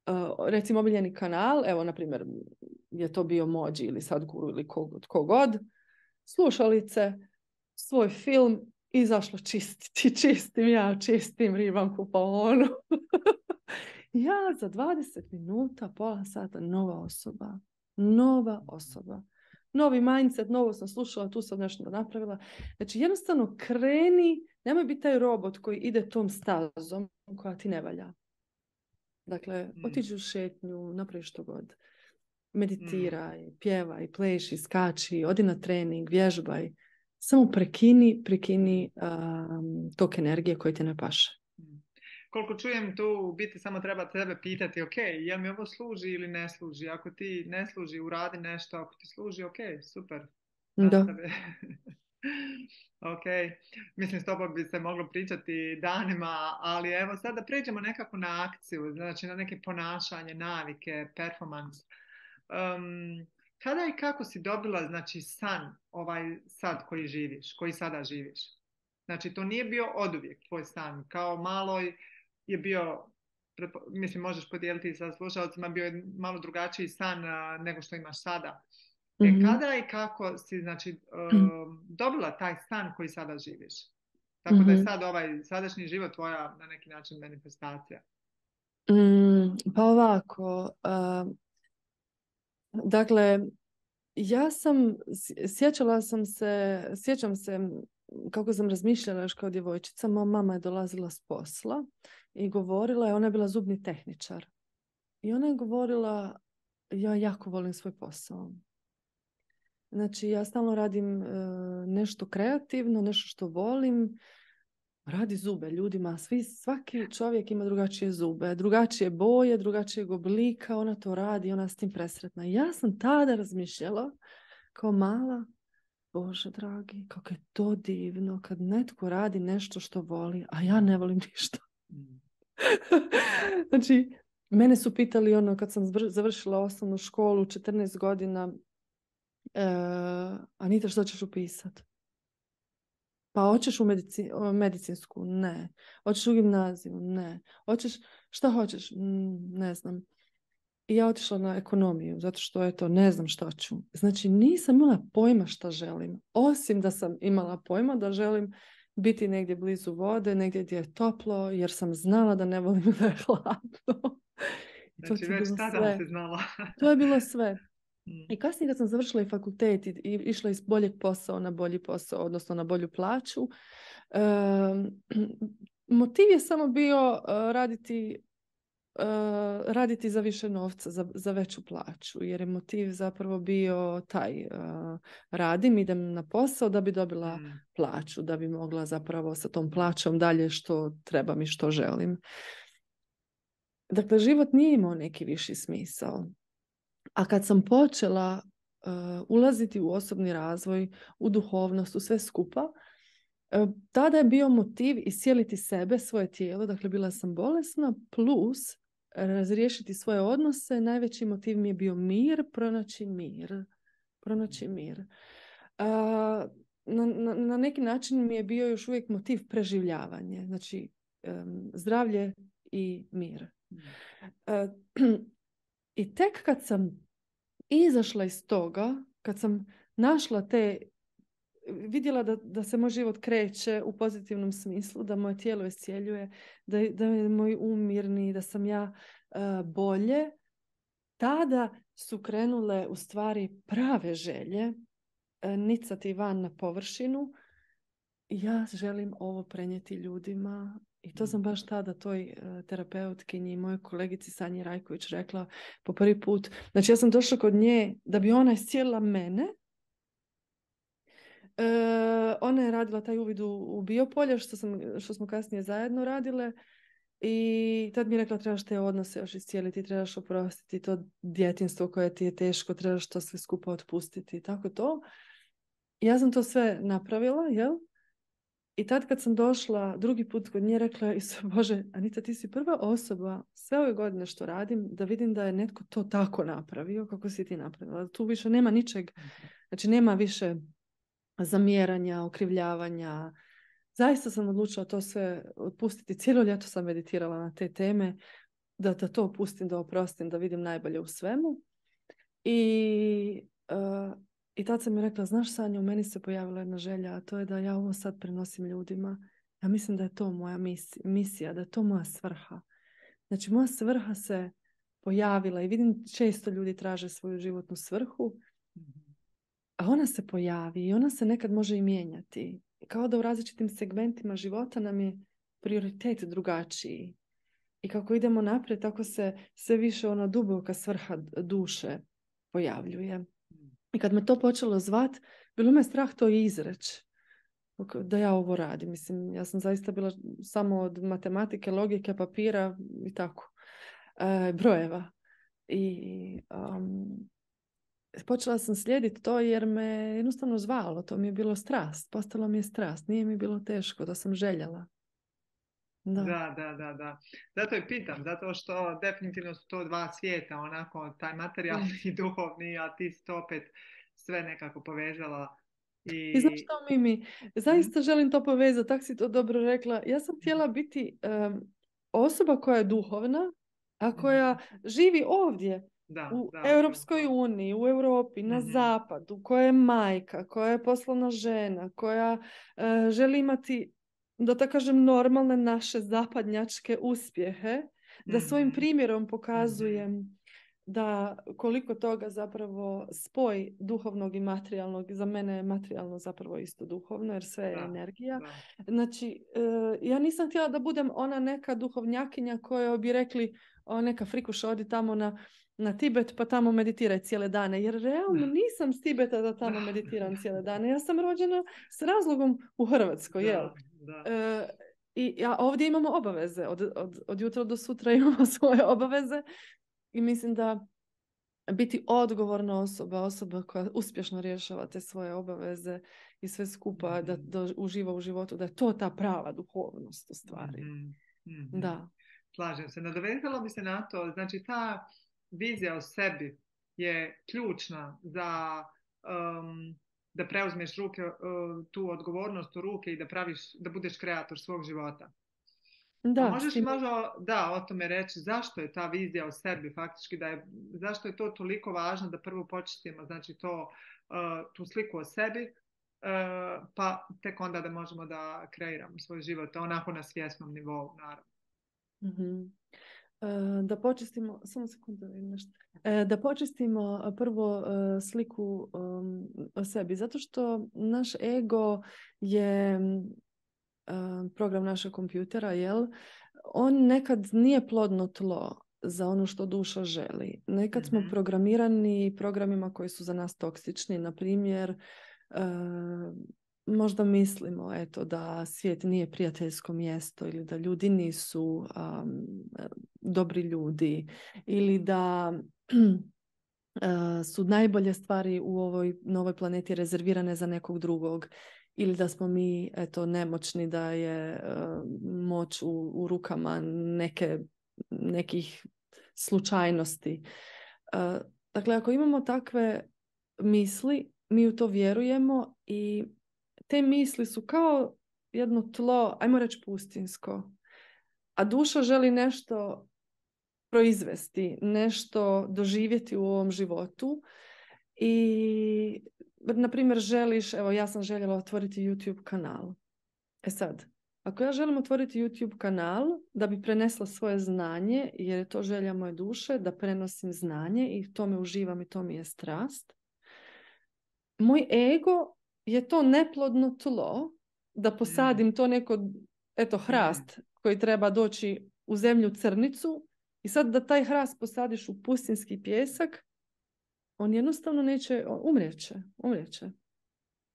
Eh, recimo obiljeni kanal, evo na primjer je to bio Mođi ili sad ili kogod, kogod, slušalice, svoj film, izašlo čistiti, čistim ja, čistim, ribam kupaonu. ja za 20 minuta, pola sata, nova osoba, nova osoba. Novi mindset, novo sam slušala, tu sam nešto napravila. Znači jednostavno kreni, nemoj biti taj robot koji ide tom stazom koja ti ne valja Dakle, mm. otiđi u šetnju, napravi što god. Meditiraj, mm. pjevaj, pleši, skači, odi na trening, vježbaj. Samo prekini, prekini tok energije koji te ne paše. Mm. Koliko čujem tu, u biti samo treba tebe pitati, ok, jel mi ovo služi ili ne služi? Ako ti ne služi, uradi nešto. Ako ti služi, ok, super. Da. Ok, mislim s tobom bi se moglo pričati danima, ali evo sada pređemo nekako na akciju, znači na neke ponašanje, navike, performance. kada i kako si dobila znači san ovaj sad koji živiš, koji sada živiš? Znači to nije bio oduvijek tvoj san, kao malo je bio, mislim možeš podijeliti sa slušalcima, bio je malo drugačiji san nego što imaš sada. E, mhm. Kada i kako si znači, mhm. um, dobila taj stan koji sada živiš? Tako da je mhm. sad ovaj sadašnji život tvoja na neki način manifestacija. Mm, pa ovako, um, dakle, ja sam, sjećala sam se, sjećam se kako sam razmišljala još kao djevojčica, moja mama je dolazila s posla i govorila je, ona je bila zubni tehničar. I ona je govorila, ja jako volim svoj posao. Znači ja stalno radim e, nešto kreativno, nešto što volim, radi zube ljudima. Svi, svaki čovjek ima drugačije zube, drugačije boje, drugačijeg oblika, ona to radi, ona s tim presretna. Ja sam tada razmišljala kao mala, Bože dragi, kako je to divno kad netko radi nešto što voli, a ja ne volim ništa. Mm. znači, mene su pitali ono kad sam završila osnovnu školu, 14 godina, E, a Anita, što ćeš upisat? Pa hoćeš u medicinsku? Ne. Hoćeš u gimnaziju? Ne. Hoćeš, šta hoćeš? ne znam. I ja otišla na ekonomiju, zato što eto, ne znam šta ću. Znači, nisam imala pojma šta želim. Osim da sam imala pojma da želim biti negdje blizu vode, negdje gdje je toplo, jer sam znala da ne volim da je hladno. Znači, već tada znala. to je bilo sve. I kasnije kad sam završila i fakultet i išla iz boljeg posao na bolji posao, odnosno na bolju plaću, motiv je samo bio e, raditi e, raditi za više novca, za, za veću plaću, jer je motiv zapravo bio taj e, radim, idem na posao da bi dobila mm. plaću, da bi mogla zapravo sa tom plaćom dalje što trebam i što želim. Dakle, život nije imao neki viši smisao. A kad sam počela e, ulaziti u osobni razvoj, u duhovnost, u sve skupa, uh, tada je bio motiv iscijeliti sebe, svoje tijelo, dakle bila sam bolesna, plus razriješiti svoje odnose. Najveći motiv mi je bio mir, pronaći mir. Pronaći mir. na, na, na neki način mi je bio još uvijek motiv preživljavanje, znači zdravlje i mir. Mm. E, i tek kad sam izašla iz toga, kad sam našla te, vidjela da, da se moj život kreće u pozitivnom smislu, da moje tijelo iscijeljuje, da, da je moj umirni, um da sam ja e, bolje, tada su krenule u stvari prave želje e, nicati van na površinu. Ja želim ovo prenijeti ljudima i to sam baš tada toj e, terapeutkinji i mojoj kolegici Sanji Rajković rekla po prvi put. Znači ja sam došla kod nje da bi ona iscijelila mene. E, ona je radila taj uvid u, biopolje što, sam, što smo kasnije zajedno radile. I tad mi je rekla trebaš te odnose još iscijeliti, trebaš oprostiti to djetinstvo koje ti je teško, trebaš to sve skupa otpustiti i tako to. Ja sam to sve napravila, jel? I tad kad sam došla drugi put kod nje rekla, je, Bože, Anita, ti si prva osoba sve ove godine što radim da vidim da je netko to tako napravio kako si ti napravila. Tu više nema ničeg, znači nema više zamjeranja, okrivljavanja. Zaista sam odlučila to sve otpustiti. Cijelo ljeto sam meditirala na te teme, da, da to opustim, da oprostim, da vidim najbolje u svemu. I e, i tad sam mi rekla, znaš Sanja, u meni se pojavila jedna želja, a to je da ja ovo sad prenosim ljudima. Ja mislim da je to moja misija, da je to moja svrha. Znači moja svrha se pojavila i vidim često ljudi traže svoju životnu svrhu, a ona se pojavi i ona se nekad može i mijenjati. Kao da u različitim segmentima života nam je prioritet drugačiji. I kako idemo naprijed, tako se sve više ona duboka svrha duše pojavljuje. I kad me to počelo zvat, bilo me strah to izreći da ja ovo radim. Mislim, ja sam zaista bila samo od matematike, logike, papira i tako, e, brojeva. I um, počela sam slijediti to jer me jednostavno zvalo, to mi je bilo strast, postalo mi je strast, nije mi bilo teško da sam željela. Da. da, da, da, Zato je pitam, zato što definitivno su to dva svijeta, onako taj materijalni i duhovni, a ti si to opet sve nekako povezala. I, I znaš što, Mimi, mhm. zaista želim to povezati, tak si to dobro rekla. Ja sam mhm. htjela biti osoba koja je duhovna, a koja mhm. živi ovdje, u da, Europskoj uniji, u Europi, na mm-hmm. zapadu, koja je majka, koja je poslovna žena, koja eh, želi imati da tako kažem, normalne naše zapadnjačke uspjehe, da svojim mhm. primjerom mhm. pokazujem da koliko toga zapravo spoj duhovnog i materijalnog, za mene je materijalno zapravo isto duhovno, jer sve je energija. Znači, e, ja nisam htjela da budem ona neka duhovnjakinja koja bi rekli, o, neka frikuša odi tamo na, na Tibet pa tamo meditiraj cijele dane. Jer realno nisam s Tibeta da tamo meditiram cijele dane. Ja sam rođena s razlogom u Hrvatskoj, jel? Da. E, i, ja ovdje imamo obaveze. Od, od, od jutra do sutra imamo svoje obaveze. I mislim da biti odgovorna osoba, osoba koja uspješno rješava te svoje obaveze i sve skupa, mhm. da, da uživa u životu, da je to ta prava duhovnost u stvari. Mhm. Mhm. Da. Slažem se. Nadovezalo bi se na to, znači ta vizija o sebi je ključna za um, da preuzmeš ruke, e, tu odgovornost u ruke i da, praviš, da budeš kreator svog života. Da, možeš možda da, o tome reći zašto je ta vizija o sebi faktički, da je, zašto je to toliko važno da prvo počistimo znači to, e, tu sliku o sebi, e, pa tek onda da možemo da kreiramo svoj život, onako na svjesnom nivou, naravno. Mm Eh, da počistimo, samo sekundu nešto. Eh, da počistimo eh, prvo sliku o sebi. Zato što naš ego je program našeg kompjutera, jel? On nekad nije plodno tlo za ono što duša želi. Nekad smo mhm. programirani programima koji su za nas toksični. Na primjer, možda mislimo eto da svijet nije prijateljsko mjesto ili da ljudi nisu e, dobri ljudi ili da e, su najbolje stvari u ovoj novoj planeti rezervirane za nekog drugog ili da smo mi eto nemoćni da je e, moć u, rukama neke nekih slučajnosti. dakle ako imamo takve misli mi u to vjerujemo i te misli su kao jedno tlo, ajmo reći pustinsko. A duša želi nešto proizvesti, nešto doživjeti u ovom životu. I, na primjer, želiš, evo ja sam željela otvoriti YouTube kanal. E sad, ako ja želim otvoriti YouTube kanal da bi prenesla svoje znanje, jer je to želja moje duše, da prenosim znanje i to me uživam i to mi je strast, moj ego je to neplodno tlo da posadim mm. to neko eto hrast mm. koji treba doći u zemlju crnicu i sad da taj hrast posadiš u pustinski pjesak, on jednostavno neće, umrijeće, umrijeće.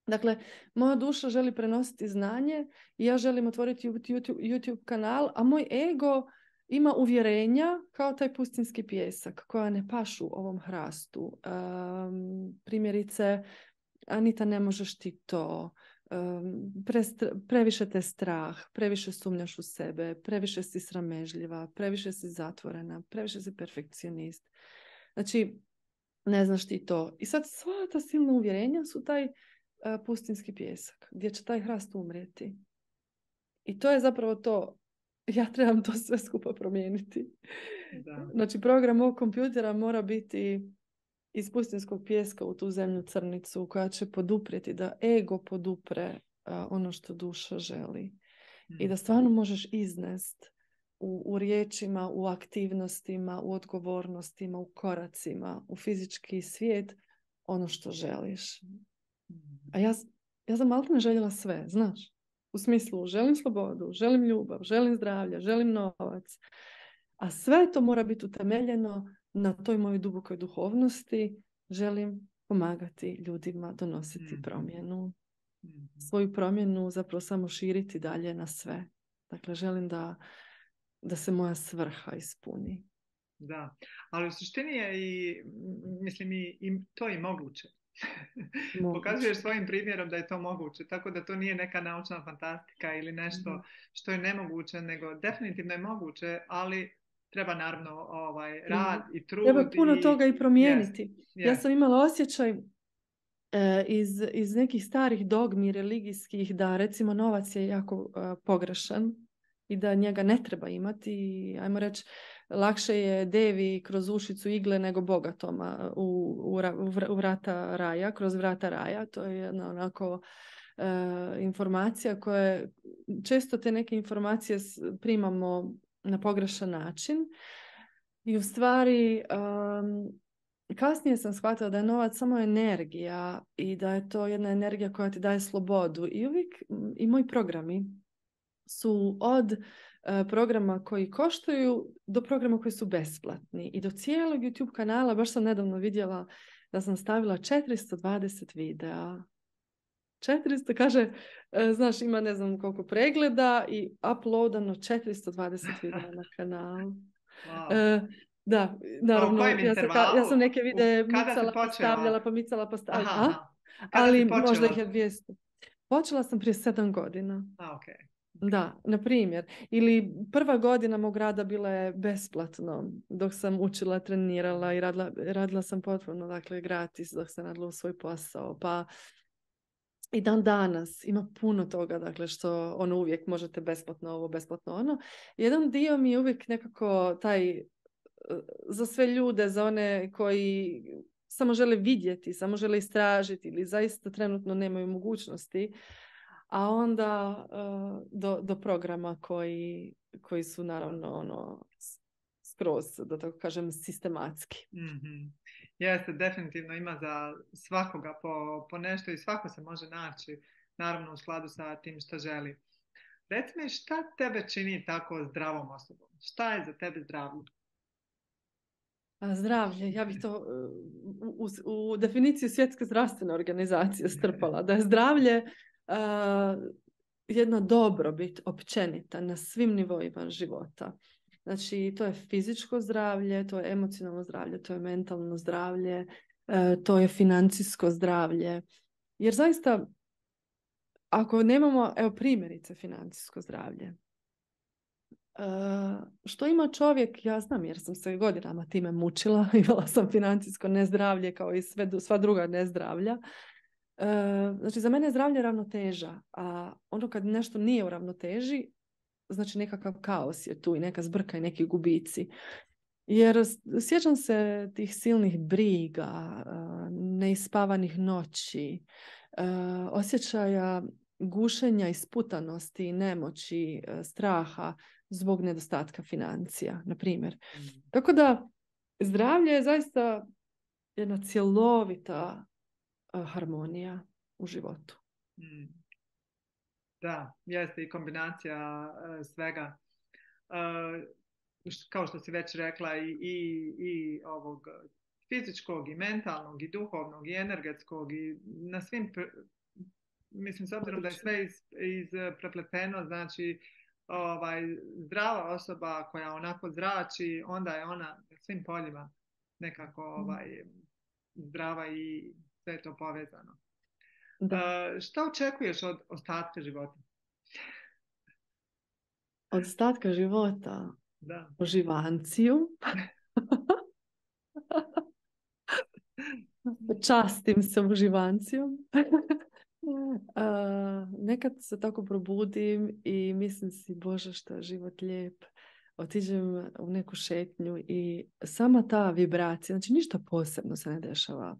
Dakle, moja duša želi prenositi znanje i ja želim otvoriti YouTube, YouTube kanal, a moj ego ima uvjerenja kao taj pustinski pjesak koja ne pašu ovom hrastu. primjerice, Anita ne možeš ti to, previše te strah, previše sumnjaš u sebe, previše si sramežljiva, previše si zatvorena, previše si perfekcionist. Znači, ne znaš ti to. I sad sva ta silna uvjerenja su taj e, pustinski pjesak, gdje će taj hrast umreti. I to je zapravo to, ja trebam to sve skupa promijeniti. Da. Znači, program ovog kompjutera mora biti iz pustinskog pjeska u tu zemlju crnicu koja će poduprijeti da ego podupre ono što duša želi i da mhm. stvarno možeš iznest u, u riječima, u aktivnostima, u odgovornostima, u koracima, u fizički svijet ono što želiš. A mhm. ja, ja sam malo ne željela sve, znaš. U smislu, želim slobodu, želim ljubav, želim zdravlje, želim novac. A sve to mora biti utemeljeno na toj mojoj dubokoj duhovnosti želim pomagati ljudima donositi mm-hmm. promjenu. Mm-hmm. Svoju promjenu zapravo samo širiti dalje na sve. Dakle, želim da, da se moja svrha ispuni. Da, ali u suštini je i, mislim, i, to i moguće. moguće. Pokazuješ svojim primjerom da je to moguće, tako da to nije neka naučna fantastika ili nešto mm-hmm. što je nemoguće, nego definitivno je moguće, ali treba naravno ovaj, mhm. rad i trud. Treba puno toga i promijeniti. Ja sam imala osjećaj e, iz, iz nekih starih dogmi religijskih da recimo novac je jako e, pogrešan i da njega ne treba imati. ajmo reći, lakše je devi kroz ušicu igle nego bogatoma u, u, vrata raja, kroz vrata raja. To je jedna onako e, informacija koje, često te neke informacije primamo na pogrešan način. I u stvari kasnije sam shvatila da je novac samo energija i da je to jedna energija koja ti daje slobodu. I uvijek mm, i moji programi su od e, programa koji koštaju do programa koji su besplatni. I do cijelog YouTube kanala, baš sam nedavno vidjela da sam stavila 420 videa 400, kaže, e, znaš, ima ne znam koliko pregleda i uploadano 420 videa na kanalu. E, da, naravno, ja, sam, neke videe micala, pa stavljala, pa micala, ali možda ih je 200. Počela sam prije sedam godina. A, Da, na primjer. Ili prva godina mog rada bila je besplatno dok sam učila, trenirala i radila, radila sam potpuno dakle gratis dok sam radila u svoj posao. Pa i dan danas ima puno toga, dakle što ono uvijek možete besplatno ovo, besplatno ono. Jedan dio mi je uvijek nekako taj e, za sve ljude, za one koji samo žele vidjeti, samo žele istražiti ili zaista trenutno nemaju mogućnosti, a onda e, do, do programa koji, koji su naravno ono skroz, da tako kažem, sistematski. Mhm. Jeste, definitivno ima za svakoga po, po nešto i svako se može naći, naravno u skladu sa tim što želi. Reci mi, šta tebe čini tako zdravom osobom? Šta je za tebe zdravlje? Pa, zdravlje, ja bih to e, u, u, definiciju svjetske zdravstvene organizacije strpala, da je zdravlje uh, e, jedna dobrobit općenita na svim nivoima života. Znači, to je fizičko zdravlje, to je emocionalno zdravlje, to je mentalno zdravlje, e, to je financijsko zdravlje. Jer zaista, ako nemamo, evo primjerice, financijsko zdravlje, e, što ima čovjek, ja znam jer sam se godinama time mučila, imala sam financijsko nezdravlje kao i sve, sva druga nezdravlja. E, znači, za mene je zdravlje ravnoteža, a ono kad nešto nije u ravnoteži, znači nekakav kaos je tu i neka zbrka i neki gubici. Jer sjećam se tih silnih briga, eh, neispavanih noći, eh, osjećaja gušenja, isputanosti, nemoći, eh, straha zbog nedostatka financija, na primjer. Mm. Tako da zdravlje je zaista jedna cjelovita harmonija u životu. Mm. Da, jeste i kombinacija e, svega. E, kao što si već rekla i, i, i ovog fizičkog i mentalnog i duhovnog i energetskog i na svim mislim s obzirom da je sve iz, e, prepleteno znači ovaj, zdrava osoba koja onako zrači onda je ona na svim poljima nekako mhm. ovaj, zdrava i sve to povezano da, šta očekuješ od ostatka života? Od ostatka života? Da. Živanciju. Častim se uživancijom. nekad se tako probudim i mislim si, Bože, što je život lijep. Otiđem u neku šetnju i sama ta vibracija, znači ništa posebno se ne dešava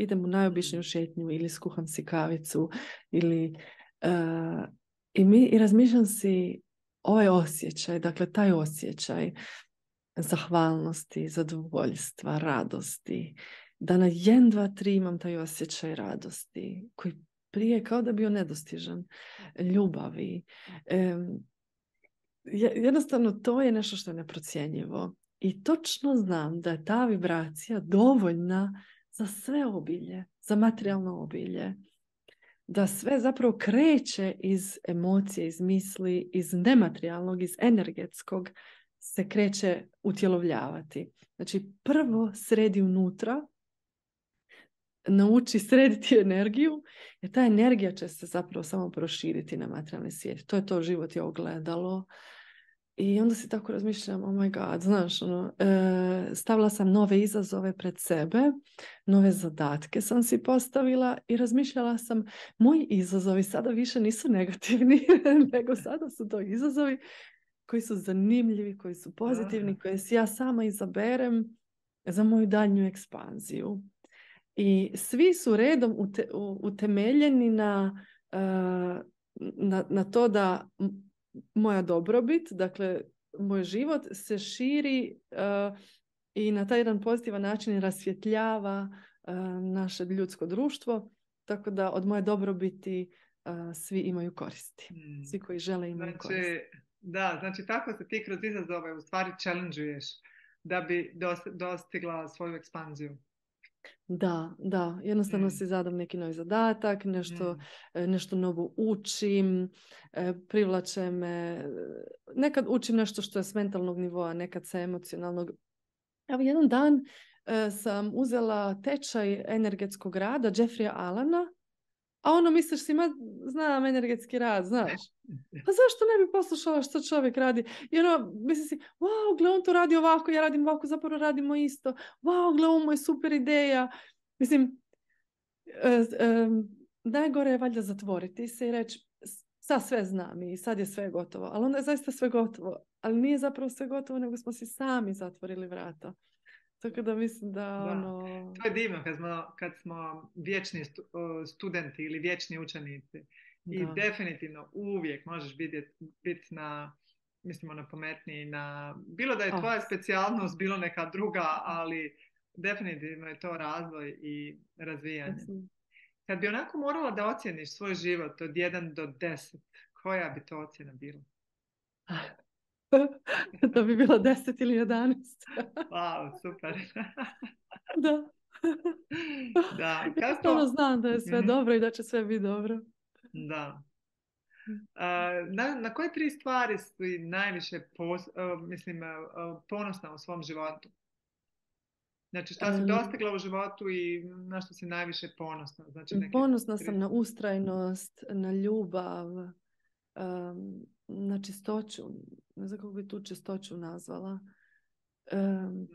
idem u najobičniju mm. šetnju ili skuham si kavicu ili e, i, mi, razmišljam si ovaj osjećaj, dakle taj osjećaj zahvalnosti, zadovoljstva, radosti, da na jedan, dva, tri imam taj osjećaj radosti koji prije kao da bio nedostižan, ljubavi. E, jednostavno to je nešto što je neprocjenjivo i točno znam da je ta vibracija dovoljna za sve obilje, za materijalno obilje. Da sve zapravo kreće iz emocije, iz misli, iz nematerijalnog, iz energetskog se kreće utjelovljavati. Znači prvo sredi unutra, nauči srediti energiju, jer ta energija će se zapravo samo proširiti na materijalni svijet. To je to život je ogledalo i onda si tako razmišljam, oh my god, znaš, ono, e, stavila sam nove izazove pred sebe, nove zadatke sam si postavila i razmišljala sam, moji izazovi sada više nisu negativni, nego sada su to izazovi koji su zanimljivi, koji su pozitivni, koje si ja sama izaberem za moju daljnju ekspanziju. I svi su redom ute, utemeljeni na, e, na, na to da moja dobrobit, dakle moj život se širi eh, i na taj jedan pozitivan način rasvjetljava eh, naše ljudsko društvo, tako da od moje dobrobiti eh, svi imaju koristi. Hmm. Svi koji žele imaju znači, koristi. Da, znači tako se ti kroz izazove u stvari challengeuješ da bi dostigla svoju ekspanziju. Da, da. Jednostavno mm. si zadam neki novi zadatak, nešto, mm. e, nešto novo učim, e, privlače me. E, nekad učim nešto što je s mentalnog nivoa, nekad sa emocionalnog. Evo, jedan dan sam uzela tečaj energetskog rada Jeffrey'a Alana a ono misliš si, znam energetski rad, znaš. Pa zašto ne bi poslušala što čovjek radi? I ono, misli si, wow, gle, on to radi ovako, ja radim ovako, zapravo radimo isto. Wow, gle, ovo je super ideja. Mislim, e, e, najgore je valjda zatvoriti se i reći, sad sve znam i sad je sve gotovo. Ali onda je zaista sve gotovo. Ali nije zapravo sve gotovo, nego smo si sami zatvorili vrata. Tako da mislim da, da. ono... To je divno kad smo, kad smo vječni studenti ili vječni učenici. I definitivno uvijek možeš biti biti na mislim ono, pametniji na bilo da je tvoja specijalnost bilo neka druga, ali definitivno je to razvoj i razvijanje. Kad bi onako morala da ocjeniš svoj život od 1 do 10, koja bi to ocjena bila? Ah, to bi bilo deset ili 11. wow, super. da. da, znam da je sve mhm. dobro i da će sve biti dobro. Da. Na, na koje tri stvari si najviše pos, e, mislim, e, e, ponosna u svom životu? Znači šta si dostigla u životu i na što si najviše ponosna? Znači, ponosna sam na ustrajnost, na ljubav, um, na čistoću, ne znam kako bi tu čistoću nazvala, hmm.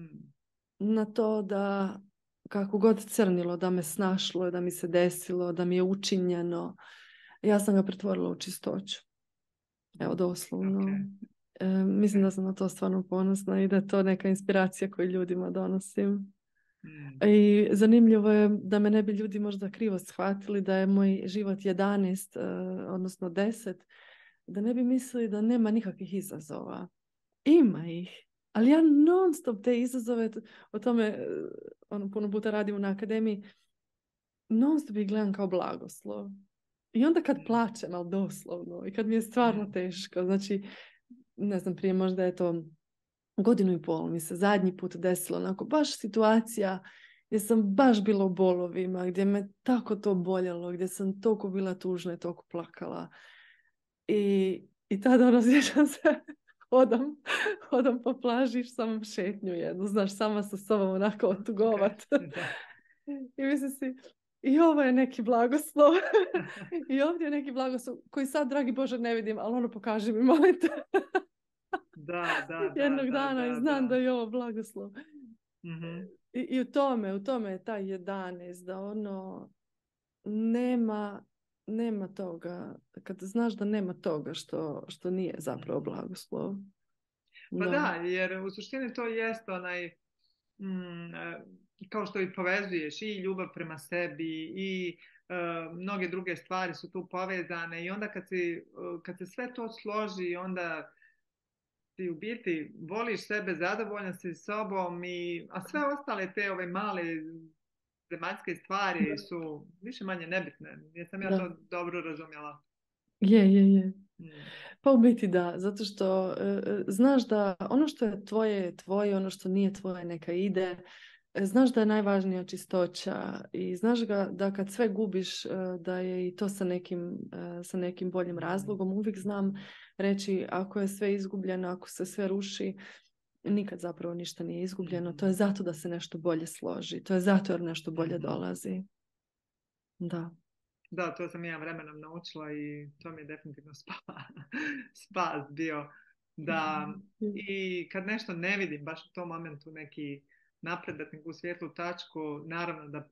na to da kako god crnilo, da me snašlo, da mi se desilo, da mi je učinjeno, ja sam ga pretvorila u čistoću. Evo doslovno. mislim da sam na to stvarno ponosna i da je to neka inspiracija koju ljudima donosim. Hmm. I zanimljivo je da me ne bi ljudi možda krivo shvatili da je moj život 11, eh, odnosno 10 da ne bi mislili da nema nikakvih izazova. Ima ih, ali ja non stop te izazove, o tome e, ono, puno puta radim na akademiji, non stop ih gledam kao blagoslov. I onda kad mm. plaćem, ali doslovno, i kad mi je stvarno mm. teško, znači, ne znam, prije možda je to godinu i pol mi se zadnji put desilo, onako baš situacija gdje sam baš bila u bolovima, gdje me tako to boljalo gdje sam toliko bila tužna i toliko plakala. I, i tada ono sjećam se hodam, hodam po plaži samom šetnju jednu, znaš, sama sa sobom onako otugovat. I mislim si, i ovo je neki blagoslov. I ovdje je neki blagoslov koji sad, dragi Bože, ne vidim, ali ono pokaži mi, molim da, da, da, Jednog dana i znam da je ovo blagoslov. mm I, I u tome, u tome je taj 11, da ono nema nema toga, kad znaš da nema toga što, što nije zapravo blagoslov. Pa da. jer u suštini to jest onaj, mm, e, kao što i povezuješ i ljubav prema sebi i e, mnoge druge stvari su tu povezane i onda kad, si, e, kad se sve to složi onda ti u biti voliš sebe, zadovoljan si sobom i, a sve ostale te ove male zemaljske stvari su više manje nebitne. Jesam ja to dobro razumjela? Je, je, je. Mm. Pa u biti da, zato što e, e, znaš da ono što je tvoje, je tvoje, ono što nije tvoje neka ide, e, znaš da je najvažnija čistoća i znaš ga da kad sve gubiš da je i to nekim, sa nekim boljim mm. razlogom. Uvijek znam reći ako je sve izgubljeno, ako se sve ruši, nikad zapravo ništa nije izgubljeno. To je mhm. zato da se nešto bolje složi. To je zato jer nešto bolje mhm. dolazi. Da. Da, to sam ja vremenom naučila i to mi je definitivno spas bio. Da, mhm. i kad nešto ne vidim, baš u tom momentu neki napredak, neku svijetlu tačku, naravno da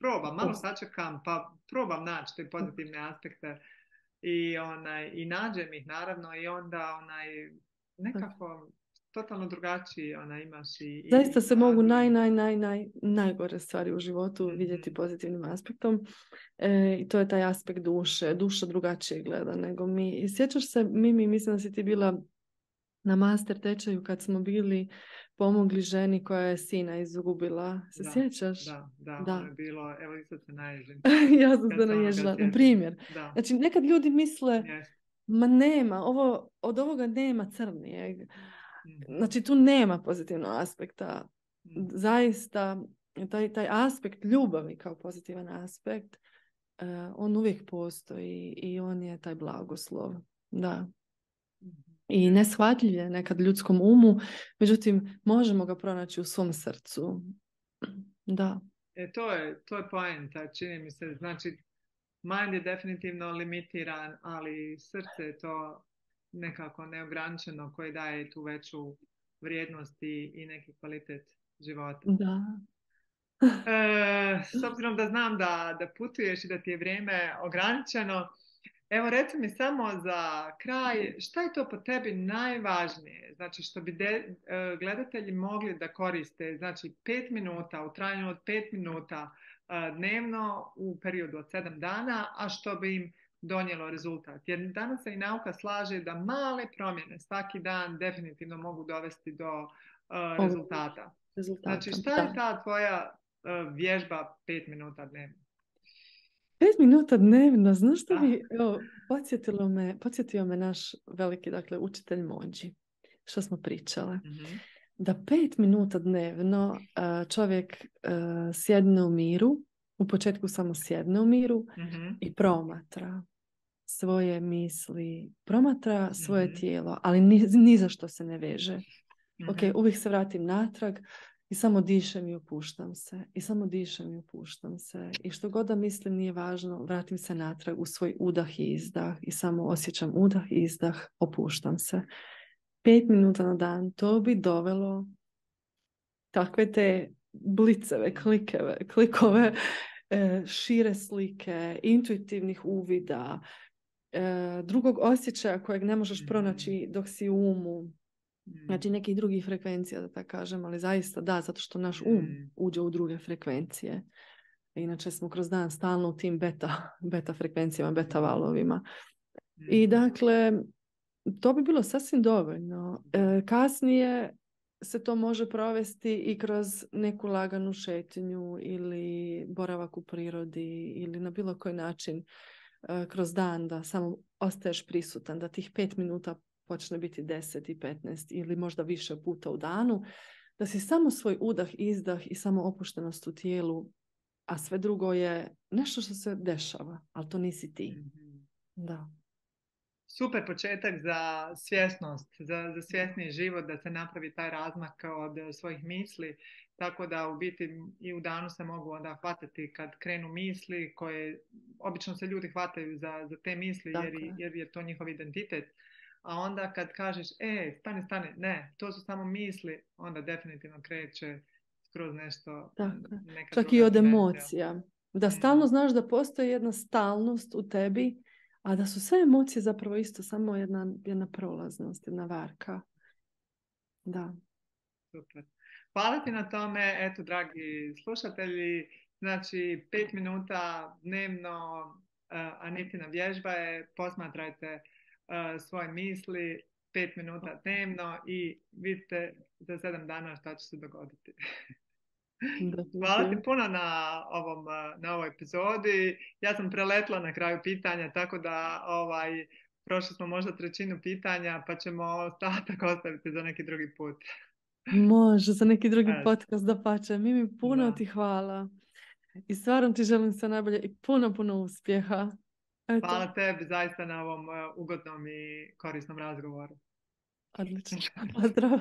probam, malo sačekam, pa probam naći te pozitivne aspekte i, onaj, i nađem ih naravno i onda onaj, nekako totalno drugačiji, ona imaš i... Zaista se mogu naj, naj, naj, naj, najgore stvari u životu mhm. vidjeti pozitivnim aspektom e, i to je taj aspekt duše. Duša drugačije gleda nego mi. I sjećaš se, Mimi, mislim da si ti bila na master tečaju kad smo bili pomogli ženi koja je sina izgubila. Se da, sjećaš? Da, da, da. Ono je evo se ja sam se naježila, na primjer. Da. Znači, nekad ljudi misle, yes. ma nema, ovo, od ovoga nema crnijeg. Mm. Znači tu nema pozitivnog aspekta. Mm. Zaista taj, taj aspekt ljubavi kao pozitivan aspekt, e, on uvijek postoji i on je taj blagoslov. Da. I mm-hmm. neshvatljiv je nekad ljudskom umu, međutim možemo ga pronaći u svom srcu. Da. E, to je, to je poenta, čini mi se. Znači, mind je definitivno limitiran, ali srce je to nekako neograničeno koji daje tu veću vrijednost i, i neki kvalitet života. Da. E, s obzirom da znam da, da putuješ i da ti je vrijeme ograničeno, evo reci mi samo za kraj, šta je to po tebi najvažnije? Znači što bi e, gledatelji mogli da koriste, znači pet minuta, u trajanju od pet minuta e, dnevno u periodu od sedam dana, a što bi im donijelo rezultat. Jer danas se i nauka slaže da male promjene svaki dan definitivno mogu dovesti do uh, rezultata. Znači šta je ta tvoja uh, vježba pet minuta dnevno? Pet minuta dnevno, znaš što bi me, podsjetio me naš veliki, dakle, učitelj Mođi što smo pričale. Mhm. Da pet minuta dnevno uh, čovjek sjedne u miru, u početku samo sjedne u miru mhm. i promatra svoje misli, promatra svoje mhm. tijelo, ali ni, ni za što se ne veže. Ok, mhm. uvijek se vratim natrag i samo dišem i opuštam se. I samo dišem i opuštam se. I što god da mislim nije važno, vratim se natrag u svoj udah i izdah i samo osjećam udah i izdah, opuštam se. Pet minuta na dan, to bi dovelo takve te bliceve, klikeve, klikove, e, šire slike, intuitivnih uvida, e, drugog osjećaja kojeg ne možeš pronaći mm. dok si u umu. Mm. Znači nekih drugih frekvencija, da tako kažem, ali zaista da, zato što naš um mm. uđe u druge frekvencije. Inače smo kroz dan stalno u tim beta, beta frekvencijama, beta valovima. I dakle, to bi bilo sasvim dovoljno. E, kasnije se to može provesti i kroz neku laganu šetinju ili boravak u prirodi ili na bilo koji način e, kroz dan da samo ostaješ prisutan, da tih pet minuta počne biti deset i petnest ili možda više puta u danu, da si samo svoj udah, izdah i samo opuštenost u tijelu, a sve drugo je nešto što se dešava, ali to nisi ti. Mhm. Da super početak za svjesnost, za, za svjesni život, da se napravi taj razmak od svojih misli, tako da u biti i u danu se mogu onda hvatati kad krenu misli koje, obično se ljudi hvataju za, za te misli jer, jer je to njihov identitet, a onda kad kažeš, e, stani, stani, ne, to su samo misli, onda definitivno kreće skroz nešto. Tako. Čak i od emocija. Da stalno mhm. znaš da postoji jedna stalnost u tebi a da su sve emocije zapravo isto samo jedna, jedna prolaznost, jedna varka. Da. Super. Hvala ti na tome, eto dragi slušatelji, znači pet minuta dnevno uh, Anitina vježba je, posmatrajte e, svoje misli pet minuta dnevno i vidite za sedam dana šta će se dogoditi. Hvala ti puno na, ovom, eh, na ovoj epizodi. Ja sam preletla na kraju pitanja, tako da ovaj, prošli smo možda trećinu pitanja, pa ćemo ostatak ostaviti za neki drugi put. Može, za neki drugi podcast da pače. Mimi, puno ti hvala. I stvarno ti želim sve najbolje i puno, puno uspjeha. Hvala tebi zaista na ovom eh, ugodnom i korisnom razgovoru. Odlično. Pozdrav.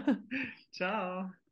Ćao.